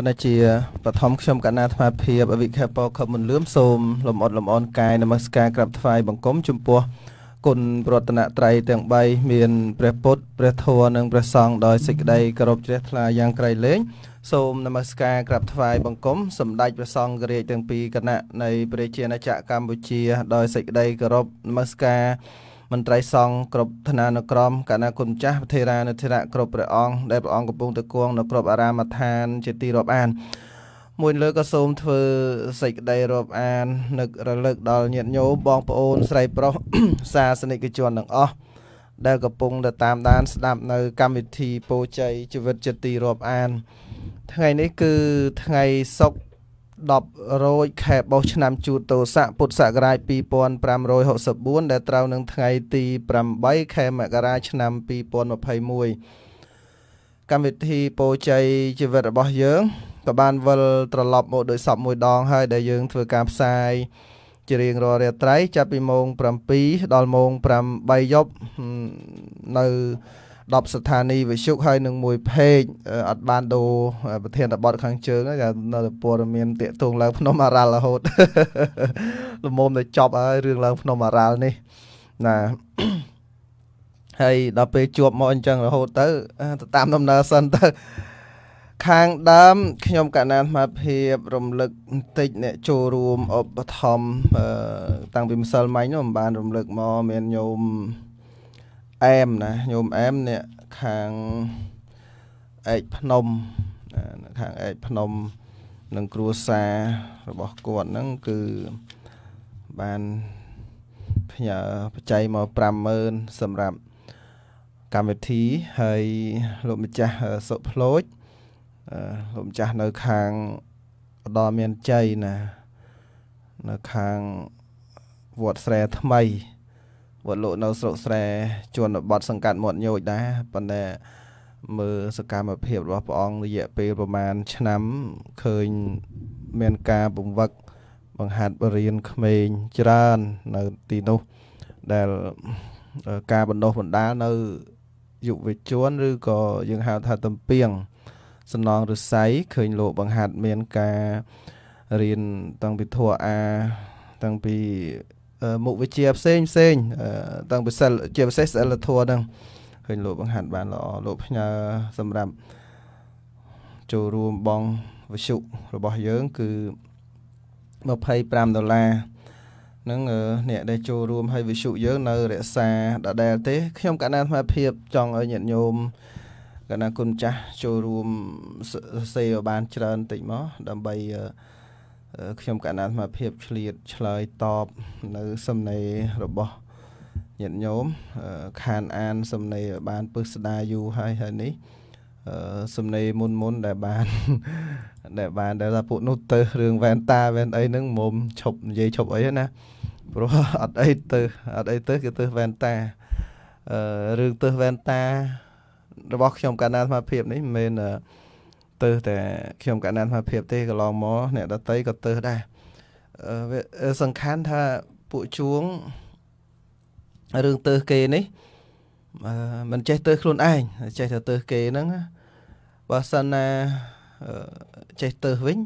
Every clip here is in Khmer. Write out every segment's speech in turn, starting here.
គណៈជាបឋមខ្ញុំកណាអាត្មាភាពអវិខពខមលឿមសូមលំអត់លំអនកាយនមស្ការក្រាបថ្វាយបង្គំចំពោះគុណប្រតនត្រ័យទាំង3មានព្រះពុទ្ធព្រះធម៌និងព្រះសង្ឃដោយសេចក្តីគោរពជ្រះថ្លាយ៉ាងក្រៃលែងសូមនមស្ការក្រាបថ្វាយបង្គំសម្តេចព្រះសង្ឃរាជទាំងពីរគណៈនៃព្រះជាណាចក្រកម្ពុជាដោយសេចក្តីគោរពនមស្ការមន្ត្រីសង្ឃគ្រប់ឋានានុក្រមកណាគុណម្ចាស់វធេរានុធិរៈគ្រប់ព្រះអង្គដែលព្រះអង្គកំពុងទៅគង់នៅគ្រប់អារាមដ្ឋានជាទីរាប់អានមួយលើក៏សូមធ្វើសេចក្តីរាប់អាននឹករលឹកដល់ញាតិញោមបងប្អូនស្រីប្រុសសាសនិកជនទាំងអស់ដែលកំពុងទៅតាមដាន ស្ដាប់នៅ កម្មវិធីពោជ័យជីវិតជាទីរាប់អាន ថ្ងៃនេះគឺថ្ងៃសុក្រ10រោចខែបោះឆ្នាំជូតោស័កពុទ្ធសករាជ2564ដែលត្រូវនឹងថ្ងៃទី8ខែមករាឆ្នាំ2021កម្មវិធីពោជ័យជីវិតរបស់យើងក៏បានវិលត្រឡប់មកដោយសពមួយដងហើយដែលយើង ធ្វើការផ្សាយជារៀងរាល់រាត្រីចាប់ពីម៉ោង7ដល់ម៉ោង8យប់នៅ10ស្ថានីយ៍វិទ្យុហើយនឹងមួយเพจអត់បានដូរប្រធានបទខាងជើងតែនៅតែព័ត៌មានតាកទួងឡើងភ្នំអារ៉ាល់រហូតល្មមតែចប់ហើយរឿងឡើងភ្នំអារ៉ាល់នេះណាហើយដល់ពេលជួបមក អញ្ចឹងរហូតទៅទៅ តាមដំណើរសិនទៅខាងដើមខ្ញុំកណានស្មារភាពរំលឹកបន្តិចអ្នកចូលរួមឧបត្ថម្ភតាំងពីម្សិលមិញនោះមិនបានរំលឹកមកមានញោមអែមណាញោមអែមអ្នកខាងឯកភ្នំខាងឯកភ្នំនិងគ្រួសាររបស់គាត់ហ្នឹងគឺបានផ្ញើបច្ច័យមក50000សម្រាប់កម្មវិធីហើយលោកម្ចាស់សុភ្លោចលោកម្ចាស់នៅខាងឧត្តមមានជ័យណានៅខាងវត្តស្រែថ្មីវត្តលោកនៅស្រុកស្រែជួនបាត់សង្កាត់មាត់ញោចដែរប៉ុន្តែមើលសកម្មភាពរបស់ព្រះអង្គរយៈពេលប្រមាណឆ្នាំឃើញមានការបង្វឹកបង្ហាត់បរៀនក្មេងច្រើននៅទីនោះដែលការបណ្ដុះបណ្ដាលនៅយុវជនឬក៏យើងហៅថាតំពីងសំណងរស័យឃើញលោកបង្ហាត់មានការរៀនតាំងពីធัวអាតាំងពីមុខវិជ្ជាផ្សេងផ្សេងតាំងពីសិលជាពិសេសសិលធម៌ហ្នឹងឃើញលោកបង្ហាត់បានល្អលោកផ្ញើសម្រាប់ចូលរួមបងវិសុរបស់យើង គឺ25ដុល្លារនឹងអ្នកដែល ចូលរួមហើយវិសុយើងនៅរក្សាដដែលទេ ខ្ញុំកណ្ដាលអាត្មាភាពចង់ឲ្យញាតិញោមកណ្ដាលគុណម្ចាស់ចូលរួមសេរបានច្រើនតិចមក ដើម្បីអឺខ្ញុំកណ្ដាលសមភាពឆ្លៀតឆ្លើយតបនៅសំណេររបស់ញាតិញោមខានអានសំណេរឲ្យបានពឹស្ដារយូរហើយហើយនេះសំណេរមុនមុនដែលបានដែលបាន ដែលថាពួកនោះទៅរឿងវ៉ែនតាវ៉ែនអីហ្នឹងមុំឈប់និយាយឈប់អីណាព្រោះអត់អីទៅអត់អីទៅគឺទៅវ៉ែនតាអឺរឿងទៅវ៉ែនតា របស់ខ្ញុំកណ្ដាលសមភាពនេះមិនមែនទៅតែខ្ញុំកណ្ដាលសមភាពទេកន្លងមកអ្នកដតីក៏ទៅដែរវាសំខាន់ថាពួកជួងរឿងទៅគេនេះមិនចេះទៅខ្លួនឯងចេះតែទៅគេហ្នឹងបើសិនណាចេះទៅវិញ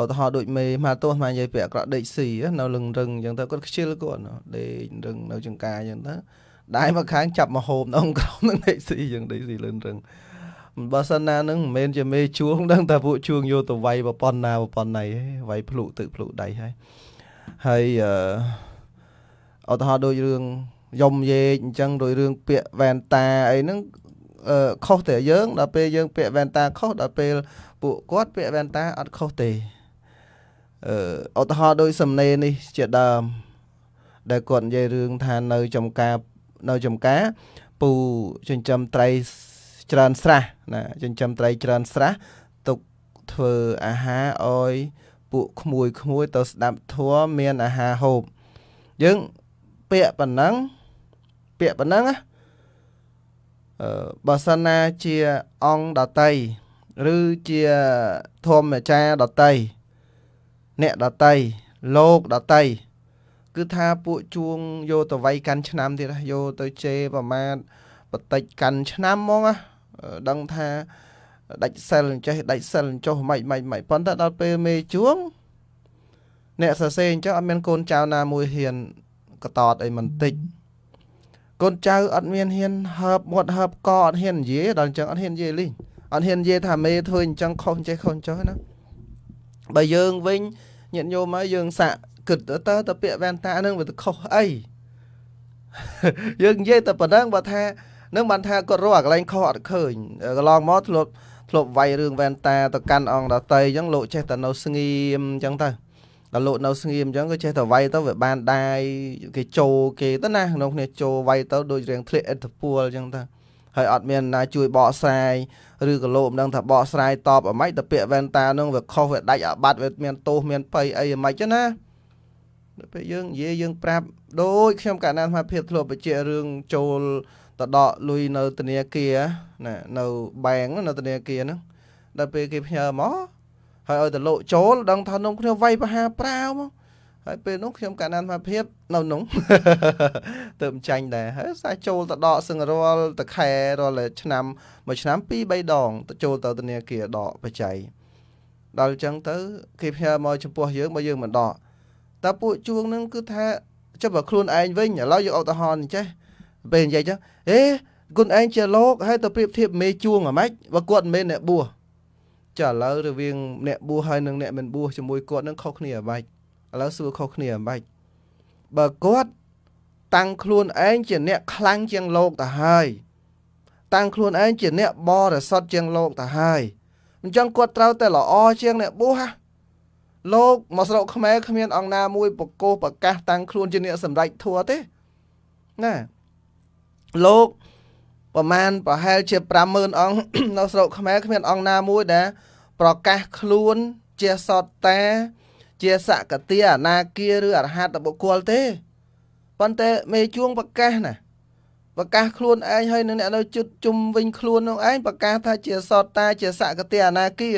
ឧទាហរណ៍ដូចមេមកទោះមកនិយាយ ពាក្យអក្រក់ដេកស៊ីនៅលឹងរឹងអញ្ចឹងទៅគាត់ខ្ជិលគាត់ដេករឹងនៅចង្កាអញ្ចឹងទៅដៃមកខាងចាប់មកហូបនៅក្នុងក្រុមនឹងដេកស៊ីអញ្ចឹងដេកស៊ីលឹងរឹងអឺបើសិនណានឹងមិនមែនជាមេជួងដឹងតែពួកជួងយកទៅវាយប្រប៉ុណ្ណាប្រប៉ុណ្ណីទេវាយភ្លុកទឹកភ្លុកដៃហើយហើយអឺអត់ទៅហោដូចរឿងយំយេកអញ្ចឹងដោយរឿងពាក់វ៉ែនតាអីហ្នឹងអឺខុសតែយើងដល់ពេលយើងពាក់វ៉ែនតាខុសដល់ពេលពួកគាត់ពាក់វ៉ែនតាអត់ខុសទេអឺឧទាហរណ៍ដូចសំណេរនេះជាដើម ដែលគាត់និយាយរឿងថានៅចំការនៅចំការពូចិញ្ចឹមត្រីច្រើនស្រះណាចិញ្ចឹមត្រីច្រើនស្រះទុកធ្វើអាហារឲ្យ ពួកក្មួយក្មួយទៅស្ដាប់ធัวមានអាហារហូបយើងពាក្យប៉ុណ្ណឹងពាក្យប៉ុណ្ណឹងណាអឺបើសិនណាជាអង្គដតីឬជាធម្មចារដតីអ្នកដតីលោកដតីគឺថាពួកជួងយកទៅវាយកាន់ឆ្នាំទៀតយោទៅជេរប្រមាថបន្តិចកាន់ឆ្នាំហ្មងណាដឹងថាដាច់សិលចេះដាច់សិលចុះម៉េចម៉េចម៉េចប៉ុន្តែដល់ពេលមេជួងអ្នកសរសេរអញ្ចឹងអត់មានកូនចៅណាមួយហ៊ានកតតអីមិនតិចកូនចៅអត់មានហ៊ានហើបមាត់ហើបកអត់ហ៊ាននិយាយដល់អញ្ចឹងអត់ហ៊ាននិយាយលីអត់ហ៊ាននិយាយថាមេធ្វើអញ្ចឹងខុសចេះខុសចុះណាបើយើងវិញញាតិញោមហើយយើងសាក់គិតទៅទៅពាក្យវ៉ែនតានឹងវាទៅខុសអីយើងនិយាយតែប៉ុណ្ណឹងបើថានឹងបានថាគាត់រកកន្លែងខុសអត់ឃើញកន្លងមកធ្លាប់ធ្លាប់វាយរឿងវ៉ែនតាទៅកាន់អង្គដតីអញ្ចឹងលោកចេះតែនៅ ស្ងៀមអញ្ចឹងទៅដល់លោកនៅស្ងៀមអញ្ចឹងក៏ចេះតែវាយទៅវាបានដែរគេចូលគេទៅណាក្នុងគ្នាចូលវាយទៅដូចរឿងធ្លាក់ឥទ្ធិពលអញ្ចឹងទៅហើយអត់មានណាជួយបកស្រាយឬក៏លោកមិនដឹងថាបកស្រាយតបអ្មេចទៅពាក្យវ៉ែនតានឹងវាខុសវាដាច់អាបត្តិវាមានទោសមានប័យអីអ្មេចណាពេលយើងនិយាយយើងប្រាប់ដូចខ្ញុំកាលណាអាភិបធ្លាប់បញ្ជាក់រឿងចូលទៅដកលុយនៅធនាគារណានៅបែងនៅធនាគារហ្នឹងដល់ពេលគេផ្ញើមកហើយឲ្យទៅលោកចូលដឹងថានំខ្ញុំវាយប្រហាប្រាវមកហើយពេលនោះខ្ញុំកាណានភាពនៅនោះទៅមិនចាញ់ដែរហើយសាចូលទៅដកសឹងរាល់តខែរាល់ឆ្នាំមួយឆ្នាំ2 3ដងទៅចូលទៅធនាគារដកបច្ច័យដល់អញ្ចឹងទៅគេផ្ញើមកចំពោះយើងបើយើងមិនដកតែពួកជួងនឹងគឺថាចុះបើខ្លួនឯងវិញឥឡូវយើងឧទាហរណ៍អញ្ចេះពេលនិយាយចឹងអេគុណឯងជាលោកហើយទៅប្រៀបធៀបមេជួងអាម៉េចបើគាត់មិនមែនអ្នកបួសចាឥឡូវរវាងអ្នកបួសហើយនិងអ្នកមិនបួសជាមួយគាត់នឹងខុសគ្នាអាម៉េចឥឡូវសួរខុសគ្នាអាម៉េចបើគាត់តាំងខ្លួនឯងជាអ្នកខ្លាំងជាងលោកទៅហើយតាំងខ្លួនឯងជាអ្នកបរិសុទ្ធជាងលោកទៅហើយអញ្ចឹងគាត់ត្រូវតែល្អជាងអ្នកបួសហ่ะលោកមកស្រុកខ្មែរគ្មានអង្គណាមួយបកោសប្រកាស តាំងខ្លួនជាអ្នកសម្ដេចធัวទេណាលោកប្រមាណប្រហែល ជា50000អង្គនៅស្រុកខ្មែរគ្មានអង្គណាមួយដែលប្រកាសខ្លួនជាសតតា ជាសកតិអនាគាឬអរហត្តបុគ្គលទេប៉ុន្តែមេជួងប្រកាសណាប្រកាសខ្លួនឯងហើយនឹងអ្នកនៅជុតជុំវិញខ្លួននោះឯងប្រកាសថាជាសតតាជាសកតិអនាគា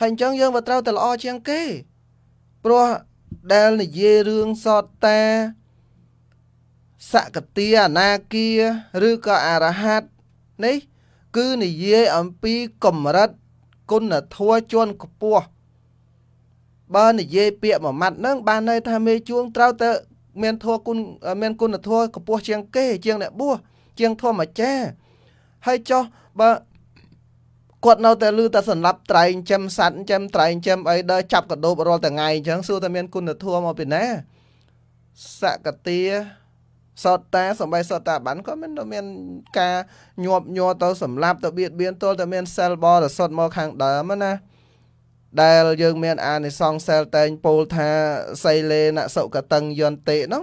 ហើយអញ្ចឹងយើងក៏ត្រូវតែល្អជាងគេព្រោះដែលនិយាយរឿងសតតាសកតិអនាគាឬក៏អរហតនេះគឺនិយាយអំពីកម្រិតគុណធម៌ជាន់ខ្ពស់បើនិយាយពាក្យមួយម៉ាត់ហ្នឹងបានន័យថាមេជួងត្រូវតែមានធម៌គុណមានគុណធម៌ខ្ពស់ជាងគេ ជាងអ្នកបួសជាងធម្មចាហើយចុះបើគាត់នៅតែលឺតែសម្លាប់ត្រែងចិញ្ចឹមសัตว์ចិញ្ចឹមត្រែងចិញ្ចឹមអីដល់ចាប់កដោបរាល់ថ្ងៃអញ្ចឹងសួរតែមានគុណធម៌មកពីណាសកតិសតតាសម្បីសតតាបានក៏មានមាន ការញាប់ញ័រទៅសម្លាប់ទៅបៀតបៀនទល់តែមានសិលបរិសុទ្ធមកខាងដើមណាដែលយើងមានអានិសងសិលតែងពោលថាសីលេណសុកតឹងយន្តទេនោះ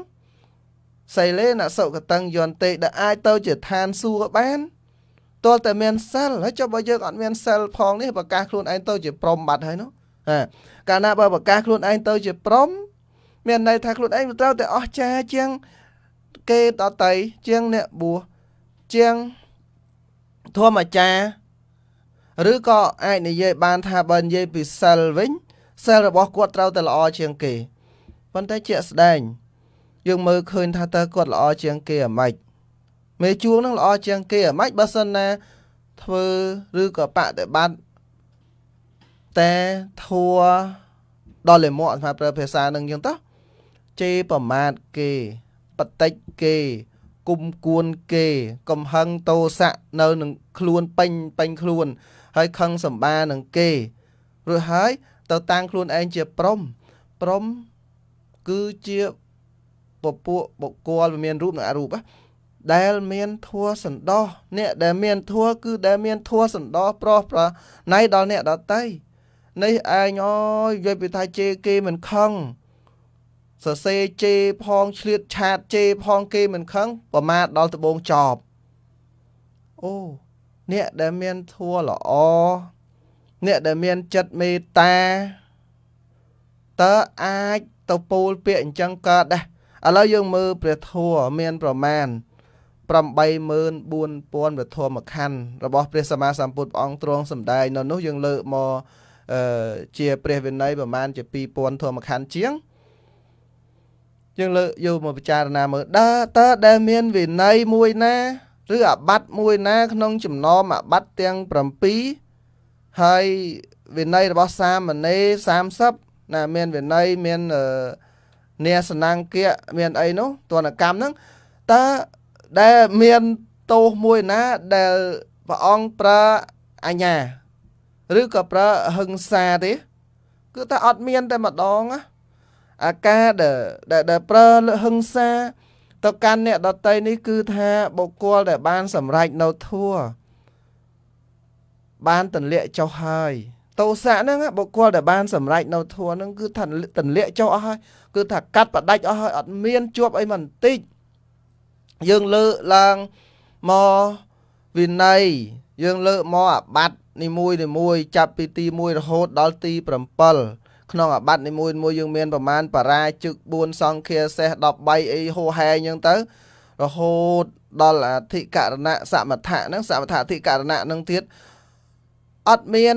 សីលេណសុកតឹងយន្តទេដែលអាចទៅជាឋានសួគ៌បានទល់តែមានសិលហើយចុះបើយើងអត់មានសិលផងនេះប្រកាសខ្លួនឯងទៅជាព្រំបាត់ហើយនោះហាកាលណាបើប្រកាសខ្លួនឯងទៅជាព្រំមានន័យថាខ្លួនឯងវាត្រូវតែអស់ចាជាងគេដតីជាងអ្នកបួសជាងធម្មចារឬក៏អាចនិយាយបានថាបើនិយាយពីសិលវិញសិលរបស់គាត់ត្រូវតែល្អជាងគេប៉ុន្តែជាក់ស្ដែងយើងមើលឃើញថាតើគាត់ល្អជាងគេអាម៉េចមេជួងនឹងល្អជាងគេអាម៉េចបើសិនណាធ្វើឬក៏បដិបត្តិតែធัวដល់លិមក់អាត្មាប្រើភាសានឹងអញ្ចឹងតោះជេរប្រមាថគេបតិចគេគុំគួនគេ កំហឹងតោស័កនៅនឹងខ្លួនពេញពេញខ្លួន ហើយខឹងសម្បានឹងគេរួចហើយទៅតាំងខ្លួនឯងជាព្រំព្រំគឺជា ពពួកបុគ្គលវាមានរូបនិងអរូបដែលមានធัวសន្តោសអ្នកដែលមានធัวគឺដែលមានធัวសន្តោសប្រោះប្រណៃដល់អ្នកដតីនេះឯងអើយនិយាយពីថាជេរគេមិនខឹងសរសេរជេផងឆ្លៀតឆាតជេផងគេមិនខឹងប្រមាថដល់ដបងចប់អូអ្នកដែលមានធัวល្អអ្នកដែលមានចិត្តមេត្តាតើអាចទៅពូលពាក្យអញ្ចឹងកើតដែរឥឡូវយើងមើលព្រះធัวមានប្រមាណ84000ព្រះធម៌ខណ្ឌរបស់ព្រះសម្មាសម្ពុទ្ធព្រះអង្គទ្រង់សម្ដែងនៅនោះយើងលើកមកជា ព្រះវិន័យប្រមាណជា2000ធម៌ខណ្ឌជាងយើងលើកយកមកពិចារណាមើលតើតើដែលមានវិន័យមួយណាឬអាបត្តិមួយ ណា ក្នុង ចំណោមអាបត្តិទាំង7ហើយវិន័យរបស់សាមណេរ30ណាមានវិន័យមាននេសនាង្គៈមាន អីនោះទនកម្មហ្នឹងតើដែលមានទោសមួយណាដែលព្រះអង្គប្រើអញ្ញា ឬក៏ប្រើហិង្សាទេគឺតែអត់មានតែម្ដងណាការដែលដែលប្រើហិង្សាទៅកាន់អ្នកដតីនេះគឺថាបុគ្គលដែលបាន សម្រេចនៅធัวបានទន្លាក់ចុះហើយតោសៈហ្នឹងបុគ្គលដែលបានសម្រេចនៅធัวហ្នឹងគឺថាទន្លាក់ចុះអស់ហើយគឺថាកាត់បដាច់អស់ហើយអត់មានជាប់អីមិនតិចយើងលើកឡើងមកវិន័យយើងលើកមកអាបត្តិនីមួយនីមួយចាប់ពីទី1រហូត ដល់ទី7ក្នុងអាបត្តិនីមួយមួយយើងមាន ប្រមាណបរាជឹក4សង្ឃាសេះ13អីហូហែអញ្ចឹងទៅរហូតដល់អធិករណៈសមថៈហ្នឹង សមថៈអធិករណៈហ្នឹងទៀតអត់មាន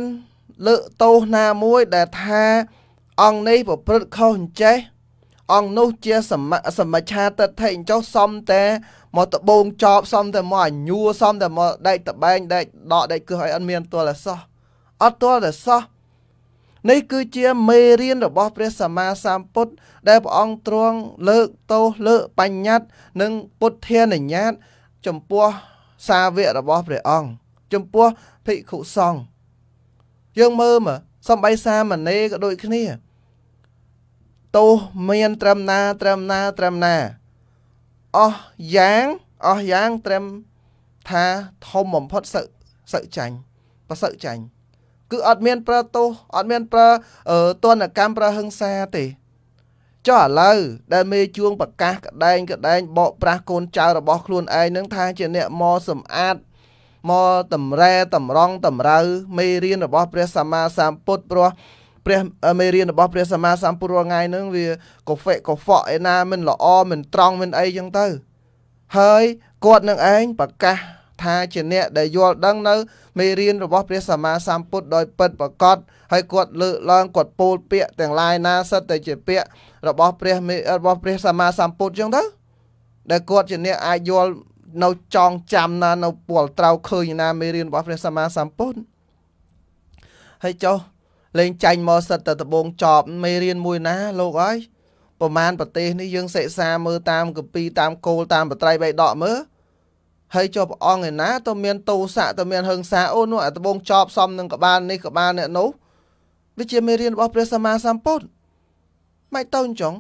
លើកទោសណាមួយដែលថាអង្គនេះប្រព្រឹត្តខុសអញ្ចេះអង្គនោះជាសមសម្មឆាតដ្ឋិអញ្ចោះសំតែមកដបងចប់សំតែមកអញួរសំតែមកដែកតបែងដែកដកដែកគឺឲ្យអត់មានទល់តែសោះអត់ទល់តែសោះនេះគឺជាមេរៀនរបស់ព្រះ សម្មាសម្ពុទ្ធដែលព្រះអង្គទ្រង់លើកទោសលើកបញ្ញត្តិនិងពុទ្ធានុញ្ញាត ចំពោះសាវករបស់ព្រះអង្គចំពោះភិក្ខុសង្ឃយើងមើលមើលសំបីសាមណេរក៏ដូចគ្នាទោសមាន ត្រឹមណា ត្រឹមណាត្រឹមណាអស់យ៉ាងអស់យ៉ាងត្រឹមថាធំបំផុតសឹកសឹកចាញ់ប្រសឹកចាញ់គឺអត់មាន ប្រើទោសអត់មានប្រើទណ្ឌកម្មប្រើហិង្សាទេចុះឥឡូវដែលមេជួងប្រកាសក្តែងក្តែងបកប្រាស់កូនចៅរបស់ខ្លួនឯងនឹងថាជាអ្នកមកសម្អាតមកតម្រែ តម្រង់តម្រូវមេរៀនរបស់ព្រះសម្មាសម្ពុទ្ធព្រោះព្រះមេរៀនរបស់ព្រះសម្មាសម្ពុទ្ធរាល់ថ្ងៃនឹងវាកុហ្វេកុហ្វក់ឯណាមិនល្អមិនត្រង់មិនអីចឹងទៅ ហើយគាត់នឹងឯងប្រកាសថាជាអ្នកដែលយល់ដឹងនៅមេរៀនរបស់ព្រះសម្មាសម្ពុទ្ធដោយពិតប្រកបហើយគាត់លើកឡើងគាត់ពោលពាក្យទាំងឡាយណាសិតតែជាពាក្យរបស់ព្រះរបស់ព្រះសម្មាសម្ពុទ្ធចឹងទៅដែលគាត់ជាអ្នកអាចយល់នៅចងចាំណានៅពលត្រៅឃើញណាមេរៀនរបស់ព្រះសម្មាសម្ពុទ្ធហើយចុះលេងចាញ់មកសិតតែដបងចប់មេរៀនមួយណាលោកអើយប្រមាណប្រទេសនេះយើងសិក្សាមើលតាមកាពីតាមគោលតាមបត្រៃបៃដកមើលហើយចុះព្រះអង្គឯណាទៅមានទោសៈទៅមានហឹង្សាអូនោះអាត្បូងចប់សំនឹងក្បាលនេះក្បាលអ្នកនោះវាជាមេរៀនរបស់ព្រះសម្មាសម្ពុទ្ធមិនទៅអញ្ចឹង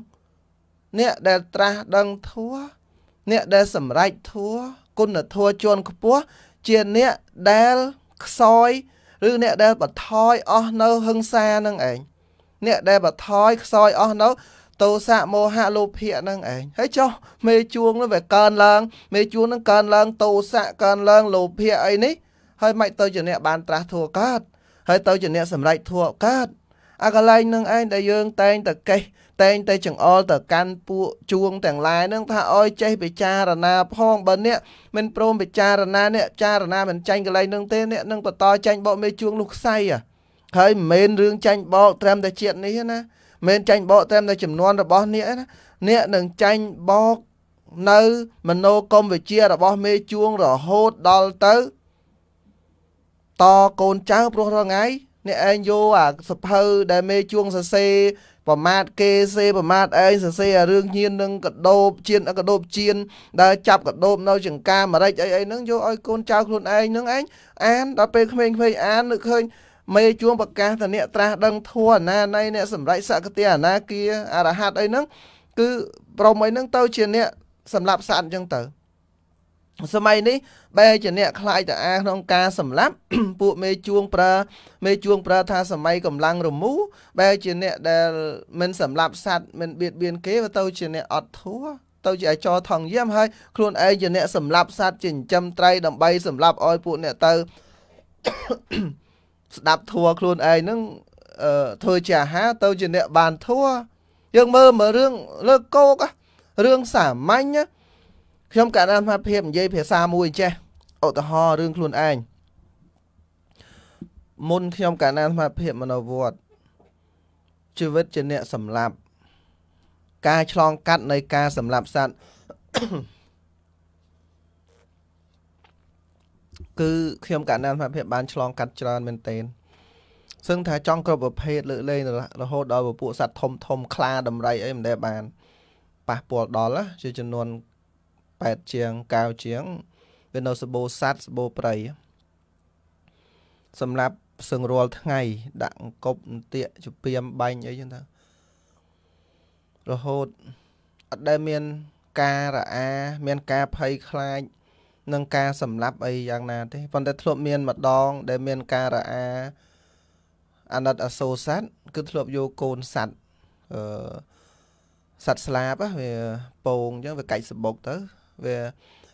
អ្នកដែលត្រាស់ដឹងធัวអ្នកដែលសម្រេចធัวគុណធัวជាន់ខ្ពស់ជាអ្នកដែលខ្សោយឬអ្នកដែលបថយអស់នៅហឹង្សានឹងឯងអ្នកដែលបថយខ្សោយអស់នៅទោសៈមោហៈលោភៈហ្នឹងឯងហើយចុះមេជួងនឹងវាកើនឡើង មេជួងនឹងកើនឡើងទោសៈកើនឡើងលោភៈអីនេះហើយមិនទៅជាអ្នកបានត្រាស់ធัวកើតហើយទៅជាអ្នកសម្រេចធัวកើតអាកន្លែងនឹងឯងដែលយើងតែងតែកេះតែងតែចង្អុលទៅកាន់ពួកជួងទាំងឡាយនឹងថាអោយចេះពិចារណា ផងបើអ្នកមិនព្រមពិចារណាអ្នកពិចារណាមិនចាញ់កន្លែងនឹងទេអ្នកនឹងបន្តចាញ់បោកមេជួងនោះខ្សៃហើយមិនមែនរឿងចាញ់បោកត្រឹមតែជាតិនេះណាមិនចាញ់បោកតាមតែចំនួនរបស់អ្នកណាអ្នកនឹងចាញ់បោកនៅមโนគមវិជារបស់មេជួងរហូតដល់ទៅតកូនចៅព្រោះរងៃអ្នកឯងយកអាសភៅដែលមេជួងសរសេរប្រមាថគេសេប្រមាថឯងសរសេររឿងញៀននឹងកដោបជៀនកដោបជៀនដែលចាប់កដោបនៅចង្ការមរិចអីអីហ្នឹងយកឲ្យកូនចៅខ្លួនឯងហ្នឹងឯងអានដល់ពេលក្មេងៗអាននឹកឃើញមេជួងប្រកាសតអ្នកត្រាស់ដឹងធัวអណាណៃអ្នកសម្រេចសក្តិអនាគាអរហតអីហ្នឹងគឺព្រមអីហ្នឹងទៅជាអ្នកសម្លាប់សត្វអញ្ចឹងទៅសម័យនេះបែរជាអ្នកខ្លាចតាអាក្នុងការសម្លាប់ពួកមេជួងប្រើមេជួងប្រើថាសម័យកម្លាំងរមូបែរជាអ្នកដែលមិនសម្លាប់សត្វមិនបៀតបៀនគេទៅជាអ្នកអត់ធัวទៅជាអាចរថងយាមហើយខ្លួនឯងជាអ្នកសម្លាប់សត្វចិញ្ចឹមត្រីដើម្បីសម្លាប់ឲ្យពួកអ្នកទៅស្ដាប់ធัวខ្លួនឯងហ្នឹងធ្វើជាអាហារទៅជាអ្នកបានធัวយើងមើលមើលរឿងលើកោករឿងសាមញ្ញខ្ញុំកណ្ដាលមហាភាពនិយាយភាសាមួយចេះឧទាហរណ៍រឿងខ្លួនឯងមុនខ្ញុំកណ្ដាលមហាភាពមនោវត្តជីវិតជាអ្នកសម្លាប់ការឆ្លងកាត់នៃការសម្លាប់សត្វគឺខ្ញុំកណ្ដាលភាពបានឆ្លងកាត់ច្រើនមែនទែនសឹងថា ចង់គ្រប់ប្រភេទលើកលែងរហូតដល់ពពួកសត្វធំធំខ្លាដំរីអីមិនដែលបានប៉ះពាល់ដល់ជាចំនួន8ជាង9ជាងវានៅសបោសัตว์សបោប្រៃសម្រាប់សឹងរាល់ថ្ងៃ ដាក់អង្គប់អន្ទាក់ជាពីមបាញ់អីចឹងទៅរហូតអត់ដែលមានការរអា មានការភ័យខ្លាចនឹងការសម្លាប់អីយ៉ាងណាទេប៉ុន្តែធ្លាប់មានម្ដងដែលមាន ការរអាអាណិតអសូរសัตว์គឺធ្លាប់យកកូនសัตว์អឺសัตว์ស្លាបវាពងអញ្ចឹងវាកាច់សបុកទៅវា